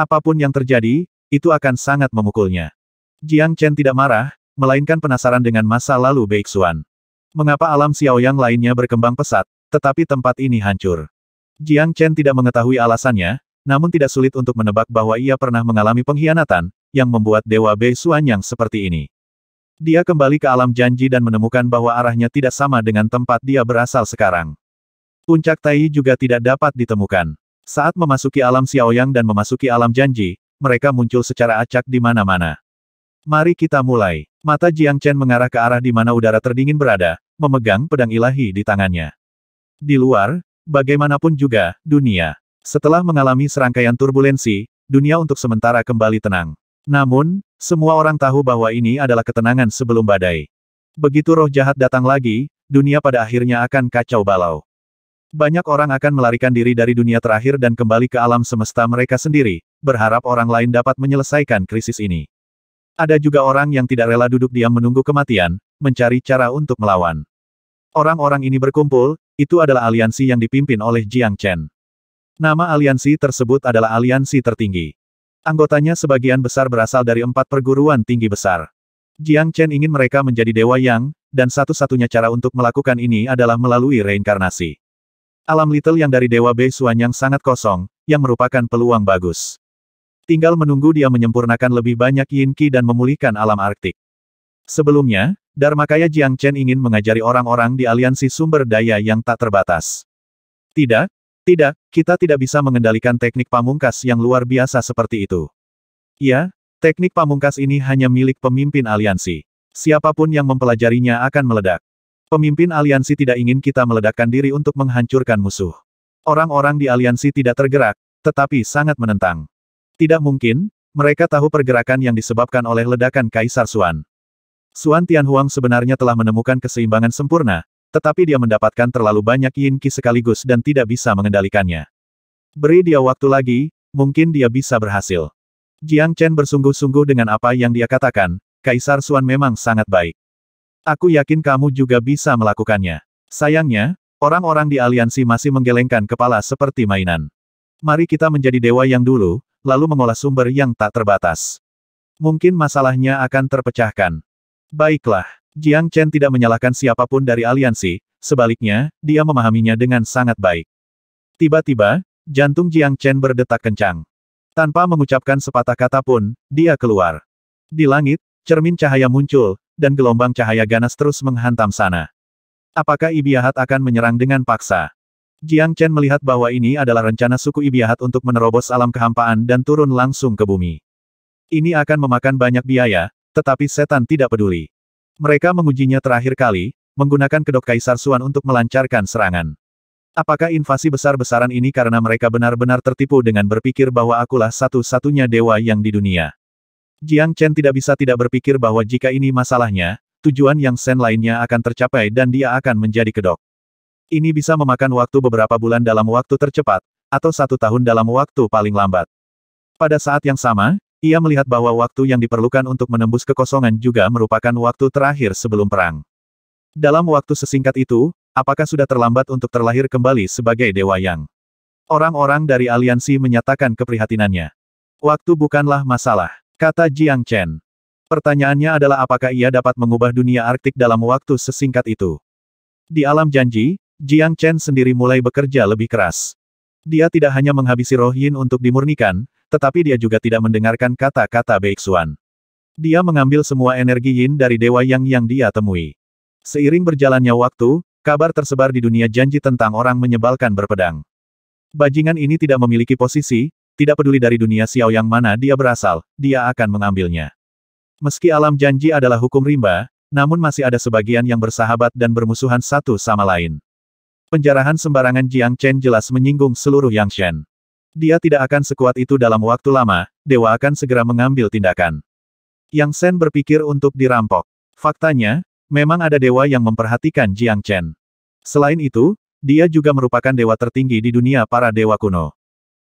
Apapun yang terjadi, itu akan sangat memukulnya. Jiang Chen tidak marah, melainkan penasaran dengan masa lalu Beixuan. Mengapa alam Xiao Yang lainnya berkembang pesat, tetapi tempat ini hancur. Jiang Chen tidak mengetahui alasannya, namun tidak sulit untuk menebak bahwa ia pernah mengalami pengkhianatan, yang membuat Dewa Bei Beixuan yang seperti ini. Dia kembali ke alam janji dan menemukan bahwa arahnya tidak sama dengan tempat dia berasal sekarang. Puncak Tai juga tidak dapat ditemukan. Saat memasuki alam Xiaoyang dan memasuki alam janji, mereka muncul secara acak di mana-mana. Mari kita mulai. Mata Jiang Chen mengarah ke arah di mana udara terdingin berada, memegang pedang ilahi di tangannya. Di luar, bagaimanapun juga, dunia. Setelah mengalami serangkaian turbulensi, dunia untuk sementara kembali tenang. Namun, semua orang tahu bahwa ini adalah ketenangan sebelum badai. Begitu roh jahat datang lagi, dunia pada akhirnya akan kacau balau. Banyak orang akan melarikan diri dari dunia terakhir dan kembali ke alam semesta mereka sendiri, berharap orang lain dapat menyelesaikan krisis ini. Ada juga orang yang tidak rela duduk diam menunggu kematian, mencari cara untuk melawan. Orang-orang ini berkumpul, itu adalah aliansi yang dipimpin oleh Jiang Chen. Nama aliansi tersebut adalah aliansi tertinggi. Anggotanya sebagian besar berasal dari empat perguruan tinggi besar. Jiang Chen ingin mereka menjadi dewa yang, dan satu-satunya cara untuk melakukan ini adalah melalui reinkarnasi. Alam Little yang dari Dewa Bei yang sangat kosong, yang merupakan peluang bagus. Tinggal menunggu dia menyempurnakan lebih banyak Yin Qi dan memulihkan alam Arktik. Sebelumnya, Dharma Kaya Jiang Chen ingin mengajari orang-orang di aliansi sumber daya yang tak terbatas. Tidak, tidak, kita tidak bisa mengendalikan teknik pamungkas yang luar biasa seperti itu. Ya, teknik pamungkas ini hanya milik pemimpin aliansi. Siapapun yang mempelajarinya akan meledak. Pemimpin aliansi tidak ingin kita meledakkan diri untuk menghancurkan musuh. Orang-orang di aliansi tidak tergerak, tetapi sangat menentang. Tidak mungkin, mereka tahu pergerakan yang disebabkan oleh ledakan Kaisar Suan. Suan Tianhuang sebenarnya telah menemukan keseimbangan sempurna, tetapi dia mendapatkan terlalu banyak yin ki sekaligus dan tidak bisa mengendalikannya. Beri dia waktu lagi, mungkin dia bisa berhasil. Jiang Chen bersungguh-sungguh dengan apa yang dia katakan, Kaisar Suan memang sangat baik. Aku yakin kamu juga bisa melakukannya. Sayangnya, orang-orang di aliansi masih menggelengkan kepala seperti mainan. Mari kita menjadi dewa yang dulu, lalu mengolah sumber yang tak terbatas. Mungkin masalahnya akan terpecahkan. Baiklah, Jiang Chen tidak menyalahkan siapapun dari aliansi, sebaliknya, dia memahaminya dengan sangat baik. Tiba-tiba, jantung Jiang Chen berdetak kencang. Tanpa mengucapkan sepatah kata pun, dia keluar. Di langit, cermin cahaya muncul, dan gelombang cahaya ganas terus menghantam sana. Apakah Ibiahat akan menyerang dengan paksa? Jiang Chen melihat bahwa ini adalah rencana suku Ibiahat untuk menerobos alam kehampaan dan turun langsung ke bumi. Ini akan memakan banyak biaya, tetapi setan tidak peduli. Mereka mengujinya terakhir kali, menggunakan kedok Kaisar Suan untuk melancarkan serangan. Apakah invasi besar-besaran ini karena mereka benar-benar tertipu dengan berpikir bahwa akulah satu-satunya dewa yang di dunia? Jiang Chen tidak bisa tidak berpikir bahwa jika ini masalahnya, tujuan yang Sen lainnya akan tercapai dan dia akan menjadi kedok. Ini bisa memakan waktu beberapa bulan dalam waktu tercepat, atau satu tahun dalam waktu paling lambat. Pada saat yang sama, ia melihat bahwa waktu yang diperlukan untuk menembus kekosongan juga merupakan waktu terakhir sebelum perang. Dalam waktu sesingkat itu, apakah sudah terlambat untuk terlahir kembali sebagai Dewa Yang? Orang-orang dari aliansi menyatakan keprihatinannya. Waktu bukanlah masalah. Kata Jiang Chen. Pertanyaannya adalah apakah ia dapat mengubah dunia Arktik dalam waktu sesingkat itu. Di alam janji, Jiang Chen sendiri mulai bekerja lebih keras. Dia tidak hanya menghabisi Roh Yin untuk dimurnikan, tetapi dia juga tidak mendengarkan kata-kata Beixuan. Dia mengambil semua energi yin dari Dewa Yang yang dia temui. Seiring berjalannya waktu, kabar tersebar di dunia janji tentang orang menyebalkan berpedang. Bajingan ini tidak memiliki posisi, tidak peduli dari dunia Xiao yang mana dia berasal, dia akan mengambilnya. Meski alam janji adalah hukum rimba, namun masih ada sebagian yang bersahabat dan bermusuhan satu sama lain. Penjarahan sembarangan Jiang Chen jelas menyinggung seluruh Yang Shen. Dia tidak akan sekuat itu dalam waktu lama, dewa akan segera mengambil tindakan. Yang Shen berpikir untuk dirampok. Faktanya, memang ada dewa yang memperhatikan Jiang Chen. Selain itu, dia juga merupakan dewa tertinggi di dunia para dewa kuno.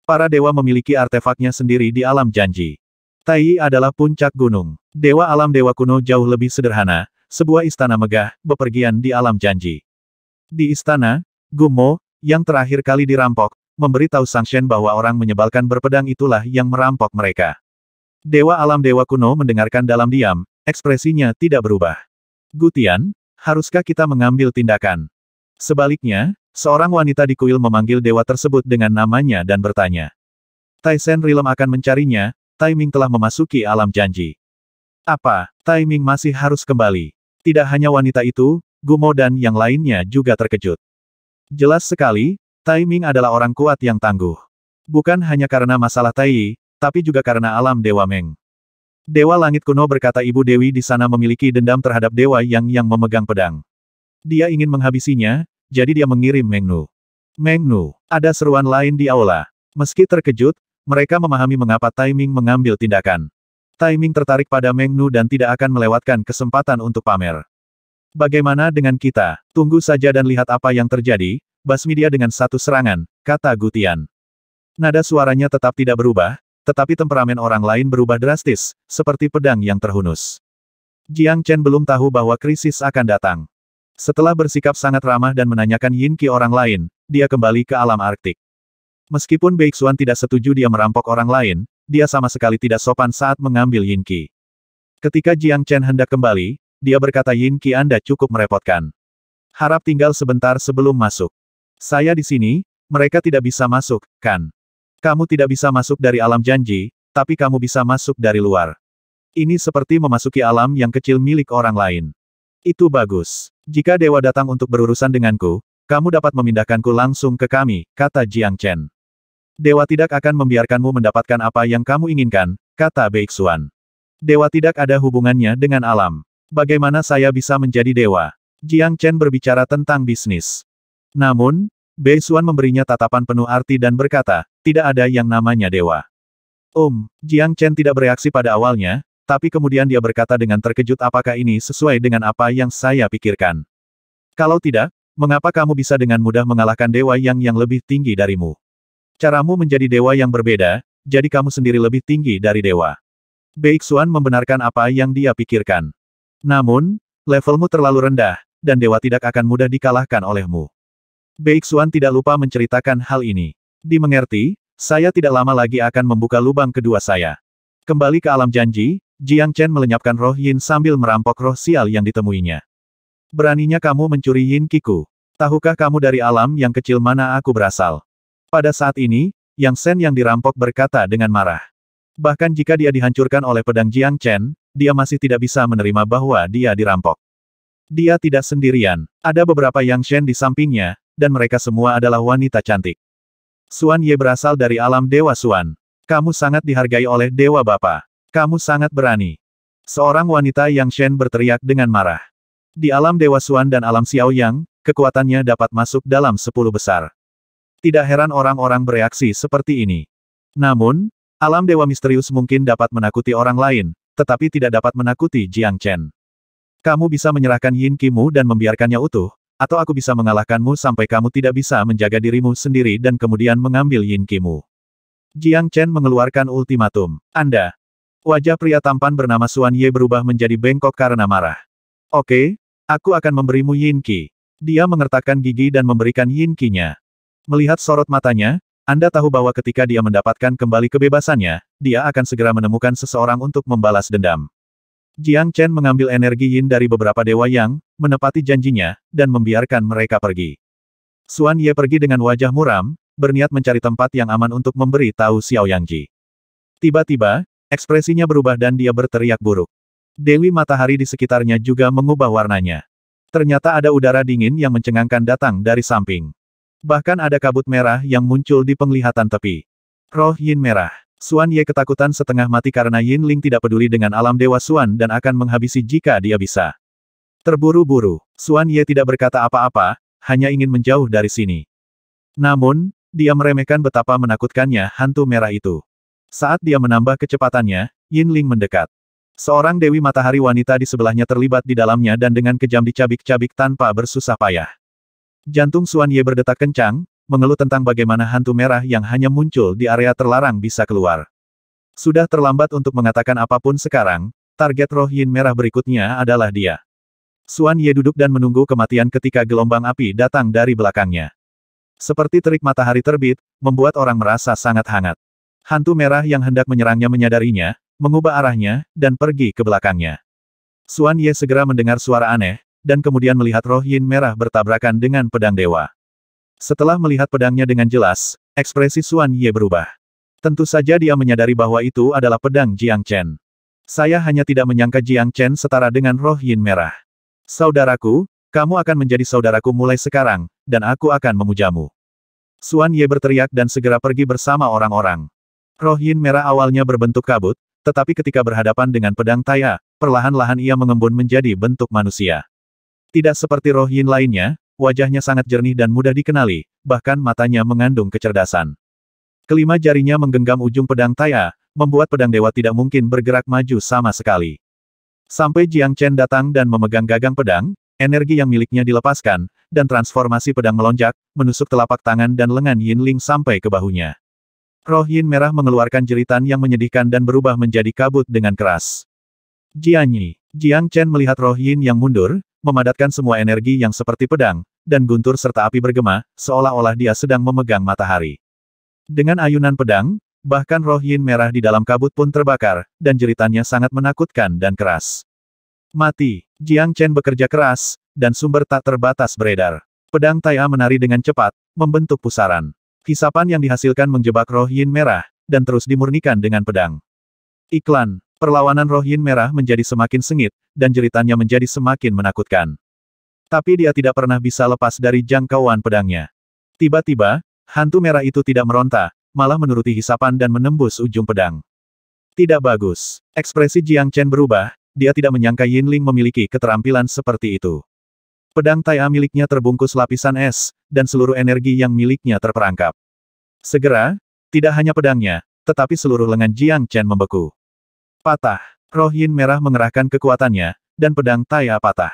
Para dewa memiliki artefaknya sendiri di alam janji. Tai adalah puncak gunung. Dewa alam dewa kuno jauh lebih sederhana, sebuah istana megah, bepergian di alam janji. Di istana, Gumo, yang terakhir kali dirampok, memberitahu Sang Shen bahwa orang menyebalkan berpedang itulah yang merampok mereka. Dewa alam dewa kuno mendengarkan dalam diam, ekspresinya tidak berubah. Gutian, haruskah kita mengambil tindakan? Sebaliknya, Seorang wanita di kuil memanggil dewa tersebut dengan namanya dan bertanya. Sen Rilem akan mencarinya, Taiming telah memasuki alam janji. Apa, Taiming masih harus kembali? Tidak hanya wanita itu, Gumo dan yang lainnya juga terkejut. Jelas sekali, Taiming adalah orang kuat yang tangguh. Bukan hanya karena masalah Tai, tapi juga karena alam Dewa Meng. Dewa Langit kuno berkata Ibu Dewi di sana memiliki dendam terhadap Dewa Yang yang memegang pedang. Dia ingin menghabisinya, jadi dia mengirim Mengnu. Mengnu, ada seruan lain di aula. Meski terkejut, mereka memahami mengapa timing mengambil tindakan. Timing tertarik pada Mengnu dan tidak akan melewatkan kesempatan untuk pamer. Bagaimana dengan kita? Tunggu saja dan lihat apa yang terjadi, basmi dia dengan satu serangan, kata Gutian. Nada suaranya tetap tidak berubah, tetapi temperamen orang lain berubah drastis, seperti pedang yang terhunus. Jiang Chen belum tahu bahwa krisis akan datang. Setelah bersikap sangat ramah dan menanyakan Yin Qi orang lain, dia kembali ke alam Arktik. Meskipun Beixuan tidak setuju dia merampok orang lain, dia sama sekali tidak sopan saat mengambil Yin Qi. Ketika Jiang Chen hendak kembali, dia berkata Yin Qi Anda cukup merepotkan. Harap tinggal sebentar sebelum masuk. Saya di sini, mereka tidak bisa masuk, kan? Kamu tidak bisa masuk dari alam janji, tapi kamu bisa masuk dari luar. Ini seperti memasuki alam yang kecil milik orang lain. Itu bagus. Jika dewa datang untuk berurusan denganku, kamu dapat memindahkanku langsung ke kami, kata Jiang Chen. Dewa tidak akan membiarkanmu mendapatkan apa yang kamu inginkan, kata Beixuan. Dewa tidak ada hubungannya dengan alam. Bagaimana saya bisa menjadi dewa? Jiang Chen berbicara tentang bisnis. Namun, Bei Xuan memberinya tatapan penuh arti dan berkata, tidak ada yang namanya dewa. Um, Jiang Chen tidak bereaksi pada awalnya, tapi kemudian dia berkata dengan terkejut apakah ini sesuai dengan apa yang saya pikirkan. Kalau tidak, mengapa kamu bisa dengan mudah mengalahkan dewa yang yang lebih tinggi darimu? Caramu menjadi dewa yang berbeda, jadi kamu sendiri lebih tinggi dari dewa. Beixuan membenarkan apa yang dia pikirkan. Namun, levelmu terlalu rendah, dan dewa tidak akan mudah dikalahkan olehmu. Beixuan tidak lupa menceritakan hal ini. Dimengerti, saya tidak lama lagi akan membuka lubang kedua saya. Kembali ke alam janji, Jiang Chen melenyapkan roh Yin sambil merampok roh sial yang ditemuinya. Beraninya kamu mencuri Yin Kiku. Tahukah kamu dari alam yang kecil mana aku berasal? Pada saat ini, Yang Shen yang dirampok berkata dengan marah. Bahkan jika dia dihancurkan oleh pedang Jiang Chen, dia masih tidak bisa menerima bahwa dia dirampok. Dia tidak sendirian. Ada beberapa Yang Shen di sampingnya, dan mereka semua adalah wanita cantik. Suan Ye berasal dari alam Dewa Suan. Kamu sangat dihargai oleh Dewa Bapa. Kamu sangat berani. Seorang wanita yang Shen berteriak dengan marah. Di alam Dewa Suan dan alam Xiao Yang, kekuatannya dapat masuk dalam sepuluh besar. Tidak heran orang-orang bereaksi seperti ini. Namun, alam Dewa Misterius mungkin dapat menakuti orang lain, tetapi tidak dapat menakuti Jiang Chen. Kamu bisa menyerahkan Yin Kimu dan membiarkannya utuh, atau aku bisa mengalahkanmu sampai kamu tidak bisa menjaga dirimu sendiri dan kemudian mengambil Yin Kimu. Jiang Chen mengeluarkan ultimatum. Anda, Wajah pria tampan bernama Suan Ye berubah menjadi bengkok karena marah. Oke, aku akan memberimu Yin Qi. Dia mengertakkan gigi dan memberikan Yin Qi-nya. Melihat sorot matanya, Anda tahu bahwa ketika dia mendapatkan kembali kebebasannya, dia akan segera menemukan seseorang untuk membalas dendam. Jiang Chen mengambil energi Yin dari beberapa dewa Yang, menepati janjinya, dan membiarkan mereka pergi. Suan Ye pergi dengan wajah muram, berniat mencari tempat yang aman untuk memberi tahu Xiao Yang Ji. Tiba-tiba, Ekspresinya berubah dan dia berteriak buruk. Dewi matahari di sekitarnya juga mengubah warnanya. Ternyata ada udara dingin yang mencengangkan datang dari samping. Bahkan ada kabut merah yang muncul di penglihatan tepi. Roh Yin merah. Suan Ye ketakutan setengah mati karena Yin Ling tidak peduli dengan alam dewa Suan dan akan menghabisi jika dia bisa. Terburu-buru, Suan Ye tidak berkata apa-apa, hanya ingin menjauh dari sini. Namun, dia meremehkan betapa menakutkannya hantu merah itu. Saat dia menambah kecepatannya, Yin Ling mendekat. Seorang Dewi Matahari wanita di sebelahnya terlibat di dalamnya dan dengan kejam dicabik-cabik tanpa bersusah payah. Jantung Suan Ye berdetak kencang, mengeluh tentang bagaimana hantu merah yang hanya muncul di area terlarang bisa keluar. Sudah terlambat untuk mengatakan apapun sekarang, target roh Yin merah berikutnya adalah dia. Suan Ye duduk dan menunggu kematian ketika gelombang api datang dari belakangnya. Seperti terik matahari terbit, membuat orang merasa sangat hangat. Hantu merah yang hendak menyerangnya menyadarinya, mengubah arahnya, dan pergi ke belakangnya. Suan Ye segera mendengar suara aneh, dan kemudian melihat roh yin merah bertabrakan dengan pedang dewa. Setelah melihat pedangnya dengan jelas, ekspresi Suan Ye berubah. Tentu saja dia menyadari bahwa itu adalah pedang Jiang Chen. Saya hanya tidak menyangka Jiang Chen setara dengan roh yin merah. Saudaraku, kamu akan menjadi saudaraku mulai sekarang, dan aku akan memujamu. Suan Ye berteriak dan segera pergi bersama orang-orang. Roh Yin merah awalnya berbentuk kabut, tetapi ketika berhadapan dengan pedang Taya, perlahan-lahan ia mengembun menjadi bentuk manusia. Tidak seperti Roh Yin lainnya, wajahnya sangat jernih dan mudah dikenali, bahkan matanya mengandung kecerdasan. Kelima jarinya menggenggam ujung pedang Taya, membuat pedang dewa tidak mungkin bergerak maju sama sekali. Sampai Jiang Chen datang dan memegang gagang pedang, energi yang miliknya dilepaskan, dan transformasi pedang melonjak, menusuk telapak tangan dan lengan Yin Ling sampai ke bahunya. Roh Yin merah mengeluarkan jeritan yang menyedihkan dan berubah menjadi kabut dengan keras. Jianyi, Jiang Chen melihat Roh Yin yang mundur, memadatkan semua energi yang seperti pedang, dan guntur serta api bergema, seolah-olah dia sedang memegang matahari. Dengan ayunan pedang, bahkan Roh Yin merah di dalam kabut pun terbakar, dan jeritannya sangat menakutkan dan keras. Mati, Jiang Chen bekerja keras, dan sumber tak terbatas beredar. Pedang Tai A menari dengan cepat, membentuk pusaran. Hisapan yang dihasilkan menjebak roh yin merah, dan terus dimurnikan dengan pedang. Iklan, perlawanan roh yin merah menjadi semakin sengit, dan jeritannya menjadi semakin menakutkan. Tapi dia tidak pernah bisa lepas dari jangkauan pedangnya. Tiba-tiba, hantu merah itu tidak meronta, malah menuruti hisapan dan menembus ujung pedang. Tidak bagus. Ekspresi Jiang Chen berubah, dia tidak menyangka Yin Ling memiliki keterampilan seperti itu. Pedang Tai'a miliknya terbungkus lapisan es, dan seluruh energi yang miliknya terperangkap. Segera, tidak hanya pedangnya, tetapi seluruh lengan Jiang Chen membeku. Patah. Roh Yin Merah mengerahkan kekuatannya, dan pedang Tai'a patah.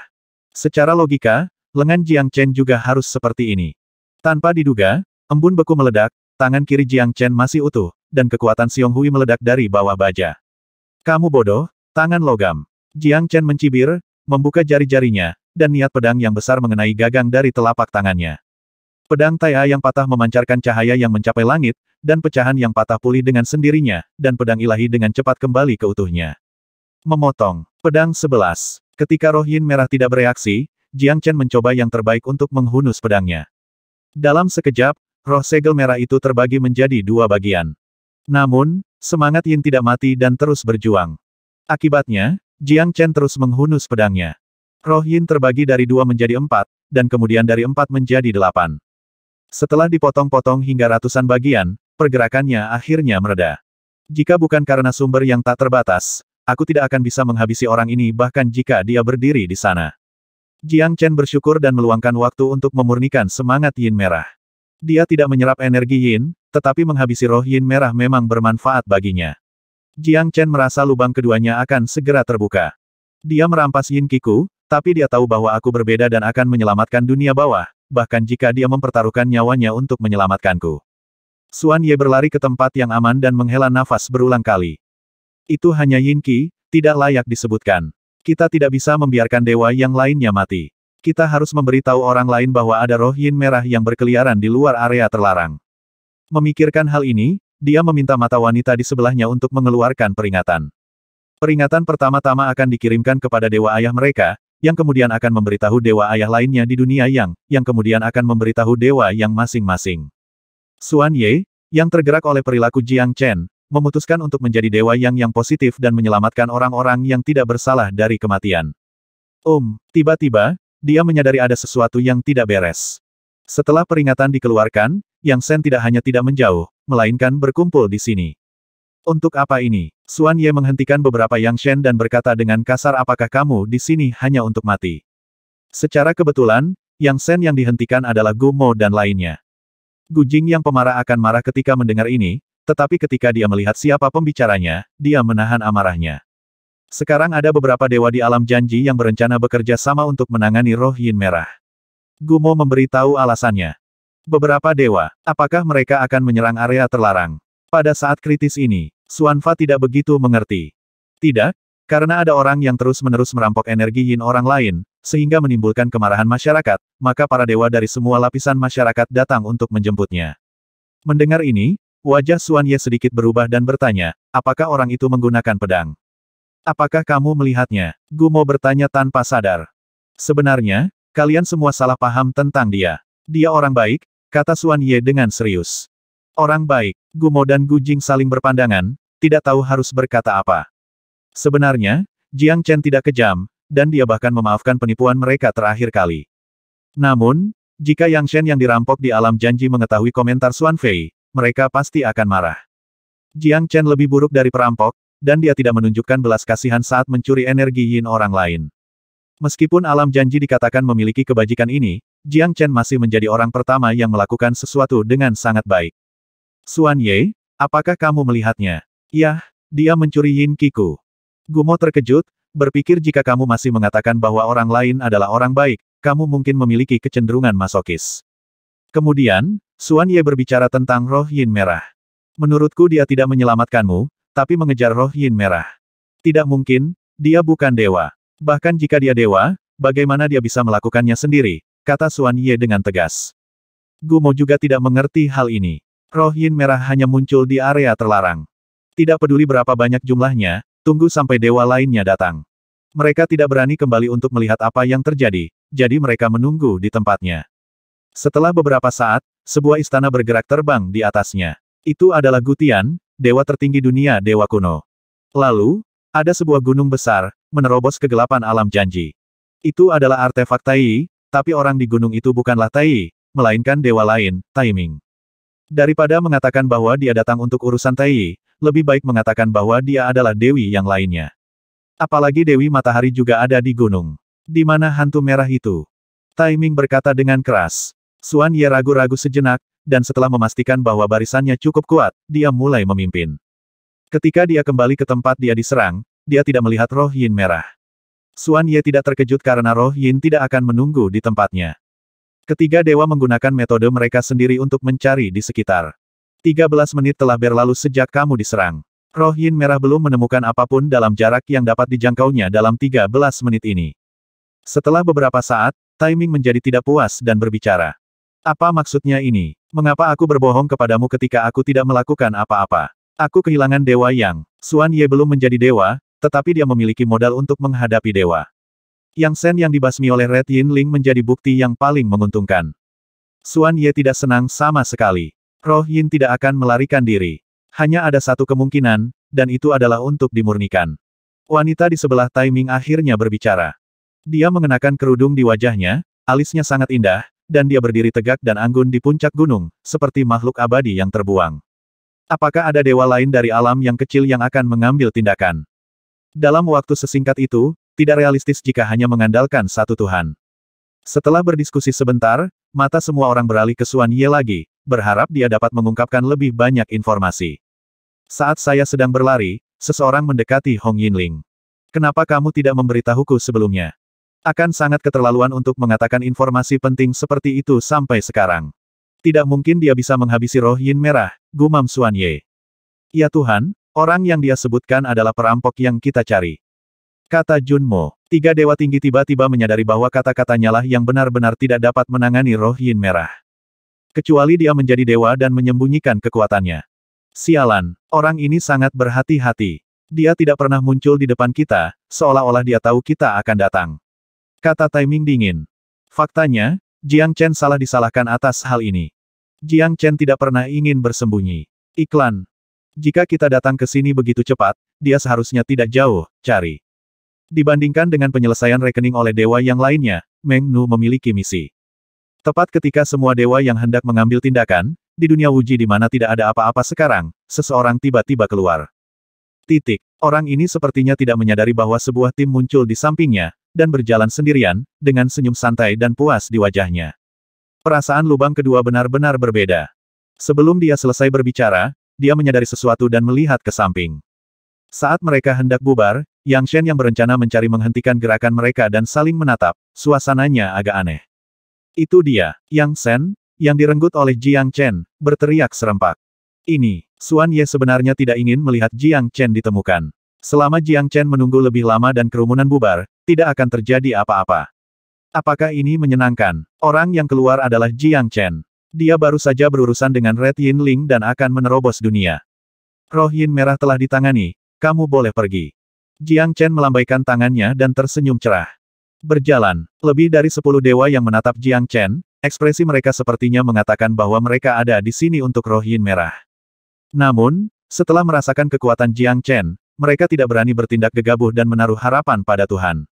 Secara logika, lengan Jiang Chen juga harus seperti ini. Tanpa diduga, embun beku meledak, tangan kiri Jiang Chen masih utuh, dan kekuatan Xiong Hui meledak dari bawah baja. Kamu bodoh, tangan logam. Jiang Chen mencibir, membuka jari-jarinya, dan niat pedang yang besar mengenai gagang dari telapak tangannya. Pedang Tai yang patah memancarkan cahaya yang mencapai langit, dan pecahan yang patah pulih dengan sendirinya, dan pedang ilahi dengan cepat kembali ke utuhnya. Memotong. Pedang sebelas. Ketika roh yin merah tidak bereaksi, Jiang Chen mencoba yang terbaik untuk menghunus pedangnya. Dalam sekejap, roh segel merah itu terbagi menjadi dua bagian. Namun, semangat yin tidak mati dan terus berjuang. Akibatnya, Jiang Chen terus menghunus pedangnya. Roh Yin terbagi dari dua menjadi empat, dan kemudian dari empat menjadi delapan. Setelah dipotong-potong hingga ratusan bagian, pergerakannya akhirnya mereda. Jika bukan karena sumber yang tak terbatas, aku tidak akan bisa menghabisi orang ini bahkan jika dia berdiri di sana. Jiang Chen bersyukur dan meluangkan waktu untuk memurnikan semangat Yin Merah. Dia tidak menyerap energi Yin, tetapi menghabisi roh Yin Merah memang bermanfaat baginya. Jiang Chen merasa lubang keduanya akan segera terbuka. Dia merampas Yin Kiku, tapi dia tahu bahwa aku berbeda dan akan menyelamatkan dunia bawah, bahkan jika dia mempertaruhkan nyawanya untuk menyelamatkanku. Suan Ye berlari ke tempat yang aman dan menghela nafas berulang kali. Itu hanya Yin Qi, tidak layak disebutkan. Kita tidak bisa membiarkan dewa yang lainnya mati. Kita harus memberitahu orang lain bahwa ada roh yin merah yang berkeliaran di luar area terlarang. Memikirkan hal ini, dia meminta mata wanita di sebelahnya untuk mengeluarkan peringatan. Peringatan pertama-tama akan dikirimkan kepada dewa ayah mereka, yang kemudian akan memberitahu dewa ayah lainnya di dunia yang, yang kemudian akan memberitahu dewa yang masing-masing. Suan Ye, yang tergerak oleh perilaku Jiang Chen, memutuskan untuk menjadi dewa yang yang positif dan menyelamatkan orang-orang yang tidak bersalah dari kematian. um, tiba-tiba, dia menyadari ada sesuatu yang tidak beres. Setelah peringatan dikeluarkan, Yang Sen tidak hanya tidak menjauh, melainkan berkumpul di sini. Untuk apa ini? Suan Ye menghentikan beberapa Yang Shen dan berkata dengan kasar apakah kamu di sini hanya untuk mati? Secara kebetulan, Yang Shen yang dihentikan adalah Gu Mo dan lainnya. Gu Jing yang pemarah akan marah ketika mendengar ini, tetapi ketika dia melihat siapa pembicaranya, dia menahan amarahnya. Sekarang ada beberapa dewa di alam janji yang berencana bekerja sama untuk menangani roh yin merah. Gu Gumo memberitahu alasannya. Beberapa dewa, apakah mereka akan menyerang area terlarang? Pada saat kritis ini, Suanfa tidak begitu mengerti. Tidak, karena ada orang yang terus-menerus merampok energi yin orang lain, sehingga menimbulkan kemarahan masyarakat, maka para dewa dari semua lapisan masyarakat datang untuk menjemputnya. Mendengar ini, wajah Suan Ye sedikit berubah dan bertanya, apakah orang itu menggunakan pedang? Apakah kamu melihatnya? Gumo bertanya tanpa sadar. Sebenarnya, kalian semua salah paham tentang dia. Dia orang baik, Kata Suan Ye dengan serius. Orang baik, Gumo dan Gujing saling berpandangan, tidak tahu harus berkata apa. Sebenarnya, Jiang Chen tidak kejam, dan dia bahkan memaafkan penipuan mereka terakhir kali. Namun, jika Yang Shen yang dirampok di alam janji mengetahui komentar Suan Fei, mereka pasti akan marah. Jiang Chen lebih buruk dari perampok, dan dia tidak menunjukkan belas kasihan saat mencuri energi yin orang lain. Meskipun alam janji dikatakan memiliki kebajikan ini, Jiang Chen masih menjadi orang pertama yang melakukan sesuatu dengan sangat baik. Suan Ye, apakah kamu melihatnya? Yah, dia mencuri Yin Kiku. Gumo terkejut, berpikir jika kamu masih mengatakan bahwa orang lain adalah orang baik, kamu mungkin memiliki kecenderungan masokis. Kemudian, Suan Ye berbicara tentang roh Yin Merah. Menurutku dia tidak menyelamatkanmu, tapi mengejar roh Yin Merah. Tidak mungkin, dia bukan dewa. Bahkan jika dia dewa, bagaimana dia bisa melakukannya sendiri, kata Suan Ye dengan tegas. Gumo juga tidak mengerti hal ini. Roh Yin merah hanya muncul di area terlarang. Tidak peduli berapa banyak jumlahnya, tunggu sampai dewa lainnya datang. Mereka tidak berani kembali untuk melihat apa yang terjadi, jadi mereka menunggu di tempatnya. Setelah beberapa saat, sebuah istana bergerak terbang di atasnya. Itu adalah Gutian, dewa tertinggi dunia dewa kuno. Lalu, ada sebuah gunung besar, menerobos kegelapan alam janji. Itu adalah artefak Tai, tapi orang di gunung itu bukanlah Tai, melainkan dewa lain, Taiming. Daripada mengatakan bahwa dia datang untuk urusan Tai, lebih baik mengatakan bahwa dia adalah dewi yang lainnya. Apalagi Dewi Matahari juga ada di gunung. Di mana hantu merah itu? Taiming berkata dengan keras. Suan Ye ragu-ragu sejenak, dan setelah memastikan bahwa barisannya cukup kuat, dia mulai memimpin. Ketika dia kembali ke tempat dia diserang, dia tidak melihat roh yin merah. Suan Ye tidak terkejut karena Roh Yin tidak akan menunggu di tempatnya. Ketiga dewa menggunakan metode mereka sendiri untuk mencari di sekitar. 13 menit telah berlalu sejak kamu diserang. Roh Yin Merah belum menemukan apapun dalam jarak yang dapat dijangkaunya dalam 13 menit ini. Setelah beberapa saat, timing menjadi tidak puas dan berbicara. Apa maksudnya ini? Mengapa aku berbohong kepadamu ketika aku tidak melakukan apa-apa? Aku kehilangan Dewa Yang. Suan Ye belum menjadi dewa, tetapi dia memiliki modal untuk menghadapi dewa. Yang Sen yang dibasmi oleh Red Ling menjadi bukti yang paling menguntungkan. Suan Ye tidak senang sama sekali. Roh Yin tidak akan melarikan diri. Hanya ada satu kemungkinan, dan itu adalah untuk dimurnikan. Wanita di sebelah timing akhirnya berbicara. Dia mengenakan kerudung di wajahnya, alisnya sangat indah, dan dia berdiri tegak dan anggun di puncak gunung, seperti makhluk abadi yang terbuang. Apakah ada dewa lain dari alam yang kecil yang akan mengambil tindakan? Dalam waktu sesingkat itu, tidak realistis jika hanya mengandalkan satu Tuhan. Setelah berdiskusi sebentar, mata semua orang beralih ke Suan Ye lagi, berharap dia dapat mengungkapkan lebih banyak informasi. Saat saya sedang berlari, seseorang mendekati Hong Yinling. Kenapa kamu tidak memberitahuku sebelumnya? Akan sangat keterlaluan untuk mengatakan informasi penting seperti itu sampai sekarang. Tidak mungkin dia bisa menghabisi roh yin merah, gumam Suan Ye. Ya Tuhan, Orang yang dia sebutkan adalah perampok yang kita cari. Kata Junmo. Tiga dewa tinggi tiba-tiba menyadari bahwa kata-katanya lah yang benar-benar tidak dapat menangani roh yin merah. Kecuali dia menjadi dewa dan menyembunyikan kekuatannya. Sialan, orang ini sangat berhati-hati. Dia tidak pernah muncul di depan kita, seolah-olah dia tahu kita akan datang. Kata timing dingin. Faktanya, Jiang Chen salah disalahkan atas hal ini. Jiang Chen tidak pernah ingin bersembunyi. Iklan, jika kita datang ke sini begitu cepat, dia seharusnya tidak jauh, cari. Dibandingkan dengan penyelesaian rekening oleh dewa yang lainnya, Meng Nu memiliki misi. Tepat ketika semua dewa yang hendak mengambil tindakan, di dunia Wuji di mana tidak ada apa-apa sekarang, seseorang tiba-tiba keluar. Titik. Orang ini sepertinya tidak menyadari bahwa sebuah tim muncul di sampingnya, dan berjalan sendirian, dengan senyum santai dan puas di wajahnya. Perasaan lubang kedua benar-benar berbeda. Sebelum dia selesai berbicara, dia menyadari sesuatu dan melihat ke samping. Saat mereka hendak bubar, Yang Shen yang berencana mencari menghentikan gerakan mereka dan saling menatap, suasananya agak aneh. Itu dia, Yang Shen, yang direnggut oleh Jiang Chen, berteriak serempak. Ini, Suan Ye sebenarnya tidak ingin melihat Jiang Chen ditemukan. Selama Jiang Chen menunggu lebih lama dan kerumunan bubar, tidak akan terjadi apa-apa. Apakah ini menyenangkan? Orang yang keluar adalah Jiang Chen. Dia baru saja berurusan dengan Red Yin Ling dan akan menerobos dunia. Roh Yin merah telah ditangani, kamu boleh pergi. Jiang Chen melambaikan tangannya dan tersenyum cerah. Berjalan, lebih dari sepuluh dewa yang menatap Jiang Chen, ekspresi mereka sepertinya mengatakan bahwa mereka ada di sini untuk roh Yin merah. Namun, setelah merasakan kekuatan Jiang Chen, mereka tidak berani bertindak gegabah dan menaruh harapan pada Tuhan.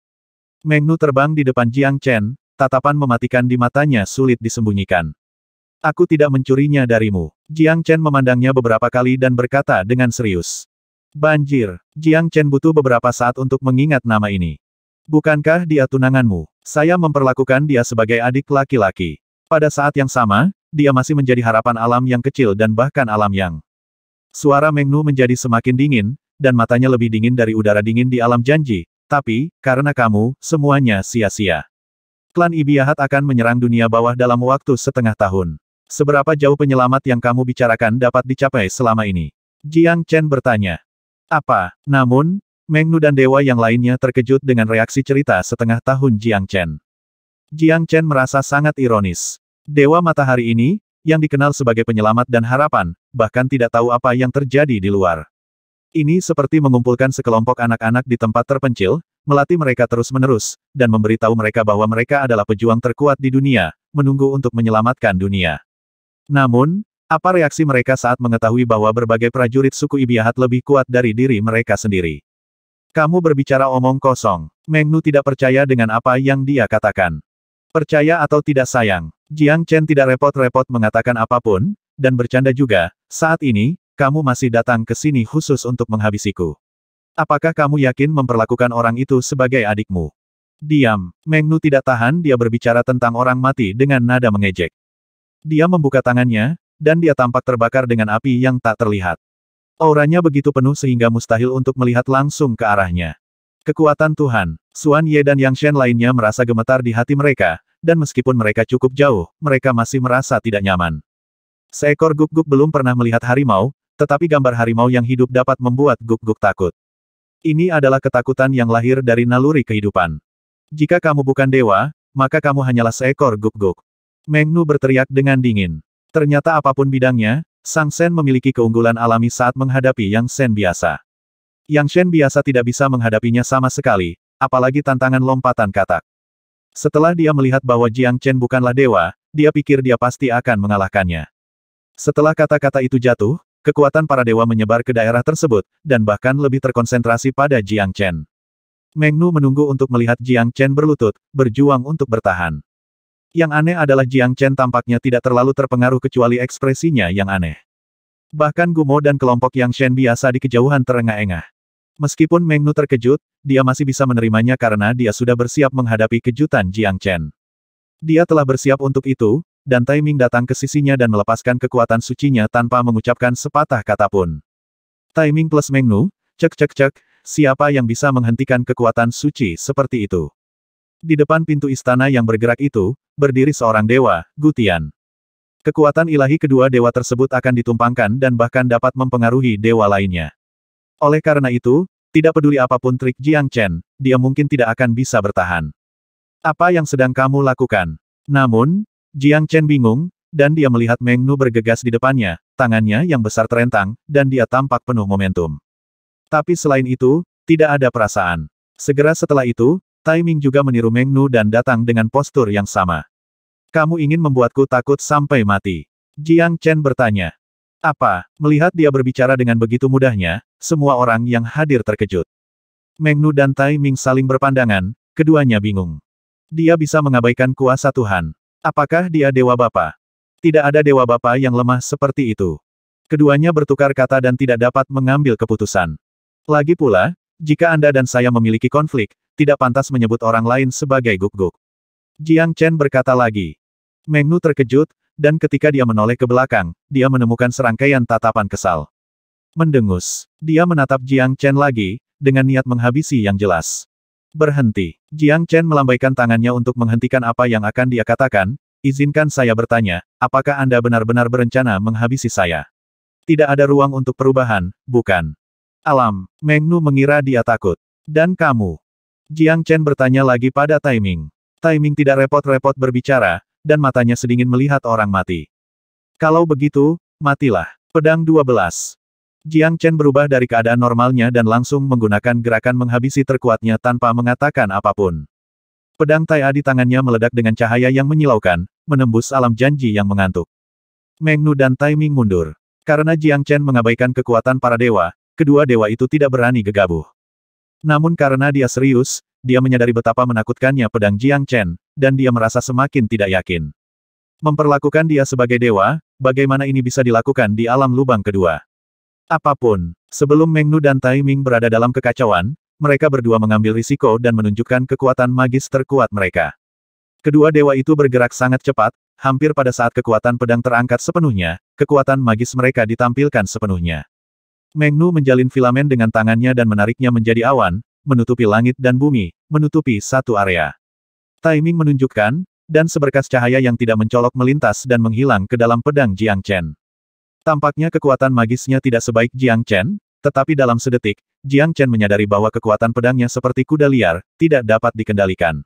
Mengnu terbang di depan Jiang Chen, tatapan mematikan di matanya sulit disembunyikan. Aku tidak mencurinya darimu. Jiang Chen memandangnya beberapa kali dan berkata dengan serius. Banjir, Jiang Chen butuh beberapa saat untuk mengingat nama ini. Bukankah dia tunanganmu? Saya memperlakukan dia sebagai adik laki-laki. Pada saat yang sama, dia masih menjadi harapan alam yang kecil dan bahkan alam yang. Suara Mengnu menjadi semakin dingin, dan matanya lebih dingin dari udara dingin di alam janji, tapi, karena kamu, semuanya sia-sia. Klan Ibiahat akan menyerang dunia bawah dalam waktu setengah tahun. Seberapa jauh penyelamat yang kamu bicarakan dapat dicapai selama ini? Jiang Chen bertanya. Apa? Namun, Mengnu dan dewa yang lainnya terkejut dengan reaksi cerita setengah tahun Jiang Chen. Jiang Chen merasa sangat ironis. Dewa matahari ini, yang dikenal sebagai penyelamat dan harapan, bahkan tidak tahu apa yang terjadi di luar. Ini seperti mengumpulkan sekelompok anak-anak di tempat terpencil, melatih mereka terus-menerus, dan memberitahu mereka bahwa mereka adalah pejuang terkuat di dunia, menunggu untuk menyelamatkan dunia. Namun, apa reaksi mereka saat mengetahui bahwa berbagai prajurit suku Ibiahat lebih kuat dari diri mereka sendiri? Kamu berbicara omong kosong. Mengnu tidak percaya dengan apa yang dia katakan. Percaya atau tidak sayang, Jiang Chen tidak repot-repot mengatakan apapun, dan bercanda juga, saat ini, kamu masih datang ke sini khusus untuk menghabisiku. Apakah kamu yakin memperlakukan orang itu sebagai adikmu? Diam, Mengnu tidak tahan dia berbicara tentang orang mati dengan nada mengejek. Dia membuka tangannya, dan dia tampak terbakar dengan api yang tak terlihat. Auranya begitu penuh sehingga mustahil untuk melihat langsung ke arahnya. Kekuatan Tuhan, Suan Ye dan Yang Shen lainnya merasa gemetar di hati mereka, dan meskipun mereka cukup jauh, mereka masih merasa tidak nyaman. Seekor guk-guk belum pernah melihat harimau, tetapi gambar harimau yang hidup dapat membuat guk-guk takut. Ini adalah ketakutan yang lahir dari naluri kehidupan. Jika kamu bukan dewa, maka kamu hanyalah seekor guk-guk. Mengnu berteriak dengan dingin. Ternyata apapun bidangnya, Sang Shen memiliki keunggulan alami saat menghadapi Yang Shen biasa. Yang Shen biasa tidak bisa menghadapinya sama sekali, apalagi tantangan lompatan katak. Setelah dia melihat bahwa Jiang Chen bukanlah dewa, dia pikir dia pasti akan mengalahkannya. Setelah kata-kata itu jatuh, kekuatan para dewa menyebar ke daerah tersebut, dan bahkan lebih terkonsentrasi pada Jiang Chen. Mengnu menunggu untuk melihat Jiang Chen berlutut, berjuang untuk bertahan. Yang aneh adalah Jiang Chen tampaknya tidak terlalu terpengaruh kecuali ekspresinya yang aneh. Bahkan Gumo dan kelompok Yang Shen biasa di kejauhan terengah-engah. Meskipun Mengnu terkejut, dia masih bisa menerimanya karena dia sudah bersiap menghadapi kejutan Jiang Chen. Dia telah bersiap untuk itu, dan Taiming datang ke sisinya dan melepaskan kekuatan sucinya tanpa mengucapkan sepatah kata pun. Taiming plus Mengnu, cek cek cek, siapa yang bisa menghentikan kekuatan suci seperti itu? Di depan pintu istana yang bergerak itu, berdiri seorang dewa, Gutian. Kekuatan ilahi kedua dewa tersebut akan ditumpangkan dan bahkan dapat mempengaruhi dewa lainnya. Oleh karena itu, tidak peduli apapun trik Jiang Chen, dia mungkin tidak akan bisa bertahan. Apa yang sedang kamu lakukan? Namun, Jiang Chen bingung, dan dia melihat Meng Nu bergegas di depannya, tangannya yang besar terentang, dan dia tampak penuh momentum. Tapi selain itu, tidak ada perasaan. Segera setelah itu, Timing juga meniru Meng Nu dan datang dengan postur yang sama. Kamu ingin membuatku takut sampai mati. Jiang Chen bertanya. Apa? Melihat dia berbicara dengan begitu mudahnya, semua orang yang hadir terkejut. Meng Nu dan Tai saling berpandangan, keduanya bingung. Dia bisa mengabaikan kuasa Tuhan. Apakah dia Dewa Bapa? Tidak ada Dewa Bapa yang lemah seperti itu. Keduanya bertukar kata dan tidak dapat mengambil keputusan. Lagi pula, jika Anda dan saya memiliki konflik, tidak pantas menyebut orang lain sebagai guk-guk. Jiang Chen berkata lagi. Meng Nu terkejut, dan ketika dia menoleh ke belakang, dia menemukan serangkaian tatapan kesal. Mendengus. Dia menatap Jiang Chen lagi, dengan niat menghabisi yang jelas. Berhenti. Jiang Chen melambaikan tangannya untuk menghentikan apa yang akan dia katakan, izinkan saya bertanya, apakah Anda benar-benar berencana menghabisi saya? Tidak ada ruang untuk perubahan, bukan? Alam, Meng Nu mengira dia takut. Dan kamu, Jiang Chen bertanya lagi pada Taiming. Taiming tidak repot-repot berbicara, dan matanya sedingin melihat orang mati. Kalau begitu, matilah. Pedang 12. Jiang Chen berubah dari keadaan normalnya dan langsung menggunakan gerakan menghabisi terkuatnya tanpa mengatakan apapun. Pedang Tai A di tangannya meledak dengan cahaya yang menyilaukan, menembus alam janji yang mengantuk. Meng Nu dan Tai mundur. Karena Jiang Chen mengabaikan kekuatan para dewa, kedua dewa itu tidak berani gegabah. Namun karena dia serius, dia menyadari betapa menakutkannya pedang Jiang Chen, dan dia merasa semakin tidak yakin. Memperlakukan dia sebagai dewa, bagaimana ini bisa dilakukan di alam lubang kedua? Apapun, sebelum Mengnu dan Tai Ming berada dalam kekacauan, mereka berdua mengambil risiko dan menunjukkan kekuatan magis terkuat mereka. Kedua dewa itu bergerak sangat cepat, hampir pada saat kekuatan pedang terangkat sepenuhnya, kekuatan magis mereka ditampilkan sepenuhnya. Mengnu menjalin filamen dengan tangannya dan menariknya menjadi awan, menutupi langit dan bumi, menutupi satu area. Timing menunjukkan, dan seberkas cahaya yang tidak mencolok melintas dan menghilang ke dalam pedang Jiang Chen. Tampaknya kekuatan magisnya tidak sebaik Jiang Chen, tetapi dalam sedetik, Jiang Chen menyadari bahwa kekuatan pedangnya seperti kuda liar, tidak dapat dikendalikan.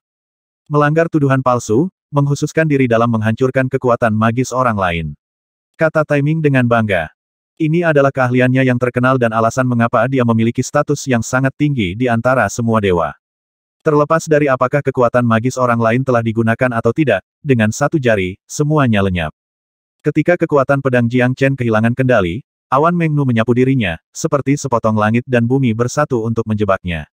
Melanggar tuduhan palsu, menghususkan diri dalam menghancurkan kekuatan magis orang lain. Kata Timing dengan bangga. Ini adalah keahliannya yang terkenal dan alasan mengapa dia memiliki status yang sangat tinggi di antara semua dewa. Terlepas dari apakah kekuatan magis orang lain telah digunakan atau tidak, dengan satu jari, semuanya lenyap. Ketika kekuatan pedang Jiang Chen kehilangan kendali, awan Mengnu menyapu dirinya, seperti sepotong langit dan bumi bersatu untuk menjebaknya.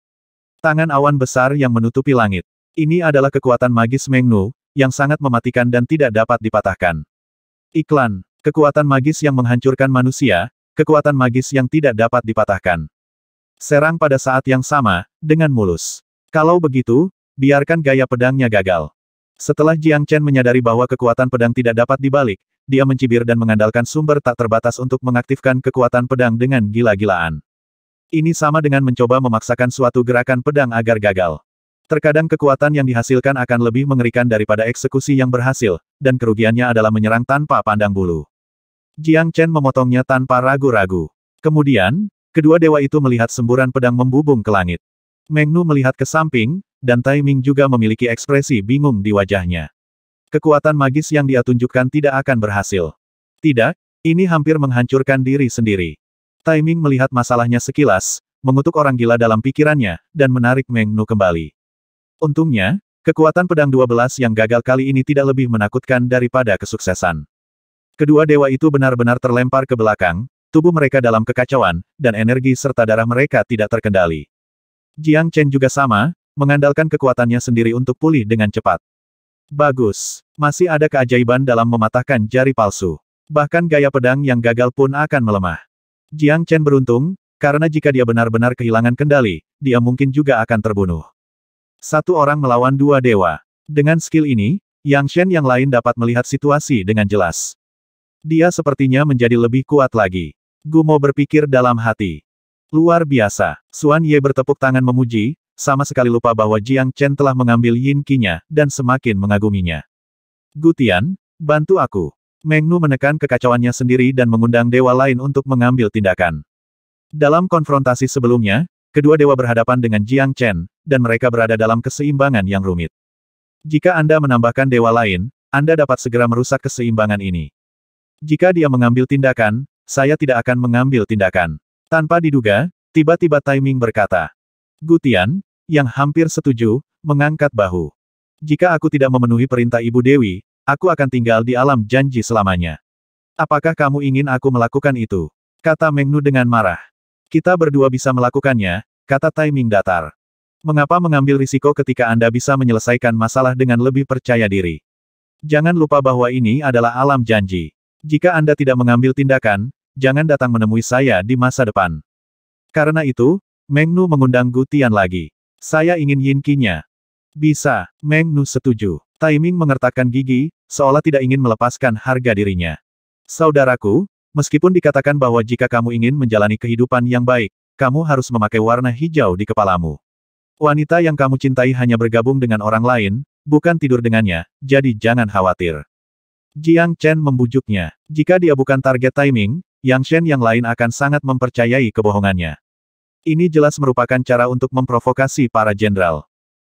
Tangan awan besar yang menutupi langit. Ini adalah kekuatan magis Mengnu, yang sangat mematikan dan tidak dapat dipatahkan. Iklan Kekuatan magis yang menghancurkan manusia, kekuatan magis yang tidak dapat dipatahkan. Serang pada saat yang sama, dengan mulus. Kalau begitu, biarkan gaya pedangnya gagal. Setelah Jiang Chen menyadari bahwa kekuatan pedang tidak dapat dibalik, dia mencibir dan mengandalkan sumber tak terbatas untuk mengaktifkan kekuatan pedang dengan gila-gilaan. Ini sama dengan mencoba memaksakan suatu gerakan pedang agar gagal. Terkadang kekuatan yang dihasilkan akan lebih mengerikan daripada eksekusi yang berhasil, dan kerugiannya adalah menyerang tanpa pandang bulu. Jiang Chen memotongnya tanpa ragu-ragu. Kemudian, kedua dewa itu melihat semburan pedang membubung ke langit. Meng Nu melihat ke samping, dan Tai Ming juga memiliki ekspresi bingung di wajahnya. Kekuatan magis yang dia tunjukkan tidak akan berhasil. Tidak, ini hampir menghancurkan diri sendiri. Tai Ming melihat masalahnya sekilas, mengutuk orang gila dalam pikirannya, dan menarik Meng Nu kembali. Untungnya, kekuatan pedang 12 yang gagal kali ini tidak lebih menakutkan daripada kesuksesan. Kedua dewa itu benar-benar terlempar ke belakang, tubuh mereka dalam kekacauan, dan energi serta darah mereka tidak terkendali. Jiang Chen juga sama, mengandalkan kekuatannya sendiri untuk pulih dengan cepat. Bagus, masih ada keajaiban dalam mematahkan jari palsu. Bahkan gaya pedang yang gagal pun akan melemah. Jiang Chen beruntung, karena jika dia benar-benar kehilangan kendali, dia mungkin juga akan terbunuh. Satu orang melawan dua dewa. Dengan skill ini, Yang Shen yang lain dapat melihat situasi dengan jelas. Dia sepertinya menjadi lebih kuat lagi. Gumo berpikir dalam hati. Luar biasa. Suan Ye bertepuk tangan memuji, sama sekali lupa bahwa Jiang Chen telah mengambil yin kinya, dan semakin mengaguminya. Gutian, bantu aku. Meng Nu menekan kekacauannya sendiri dan mengundang dewa lain untuk mengambil tindakan. Dalam konfrontasi sebelumnya, kedua dewa berhadapan dengan Jiang Chen, dan mereka berada dalam keseimbangan yang rumit. Jika Anda menambahkan dewa lain, Anda dapat segera merusak keseimbangan ini. Jika dia mengambil tindakan, saya tidak akan mengambil tindakan. Tanpa diduga, tiba-tiba timing berkata. Gutian, yang hampir setuju, mengangkat bahu. Jika aku tidak memenuhi perintah Ibu Dewi, aku akan tinggal di alam janji selamanya. Apakah kamu ingin aku melakukan itu? Kata Mengnu dengan marah. Kita berdua bisa melakukannya, kata timing datar. Mengapa mengambil risiko ketika Anda bisa menyelesaikan masalah dengan lebih percaya diri? Jangan lupa bahwa ini adalah alam janji. Jika Anda tidak mengambil tindakan, jangan datang menemui saya di masa depan. Karena itu, Meng Nu mengundang Gu Tian lagi. Saya ingin Yin ki Bisa, Meng Nu setuju. Taiming mengertakkan gigi, seolah tidak ingin melepaskan harga dirinya. Saudaraku, meskipun dikatakan bahwa jika kamu ingin menjalani kehidupan yang baik, kamu harus memakai warna hijau di kepalamu. Wanita yang kamu cintai hanya bergabung dengan orang lain, bukan tidur dengannya, jadi jangan khawatir. Jiang Chen membujuknya. Jika dia bukan target timing, Yang Shen yang lain akan sangat mempercayai kebohongannya. Ini jelas merupakan cara untuk memprovokasi para jenderal.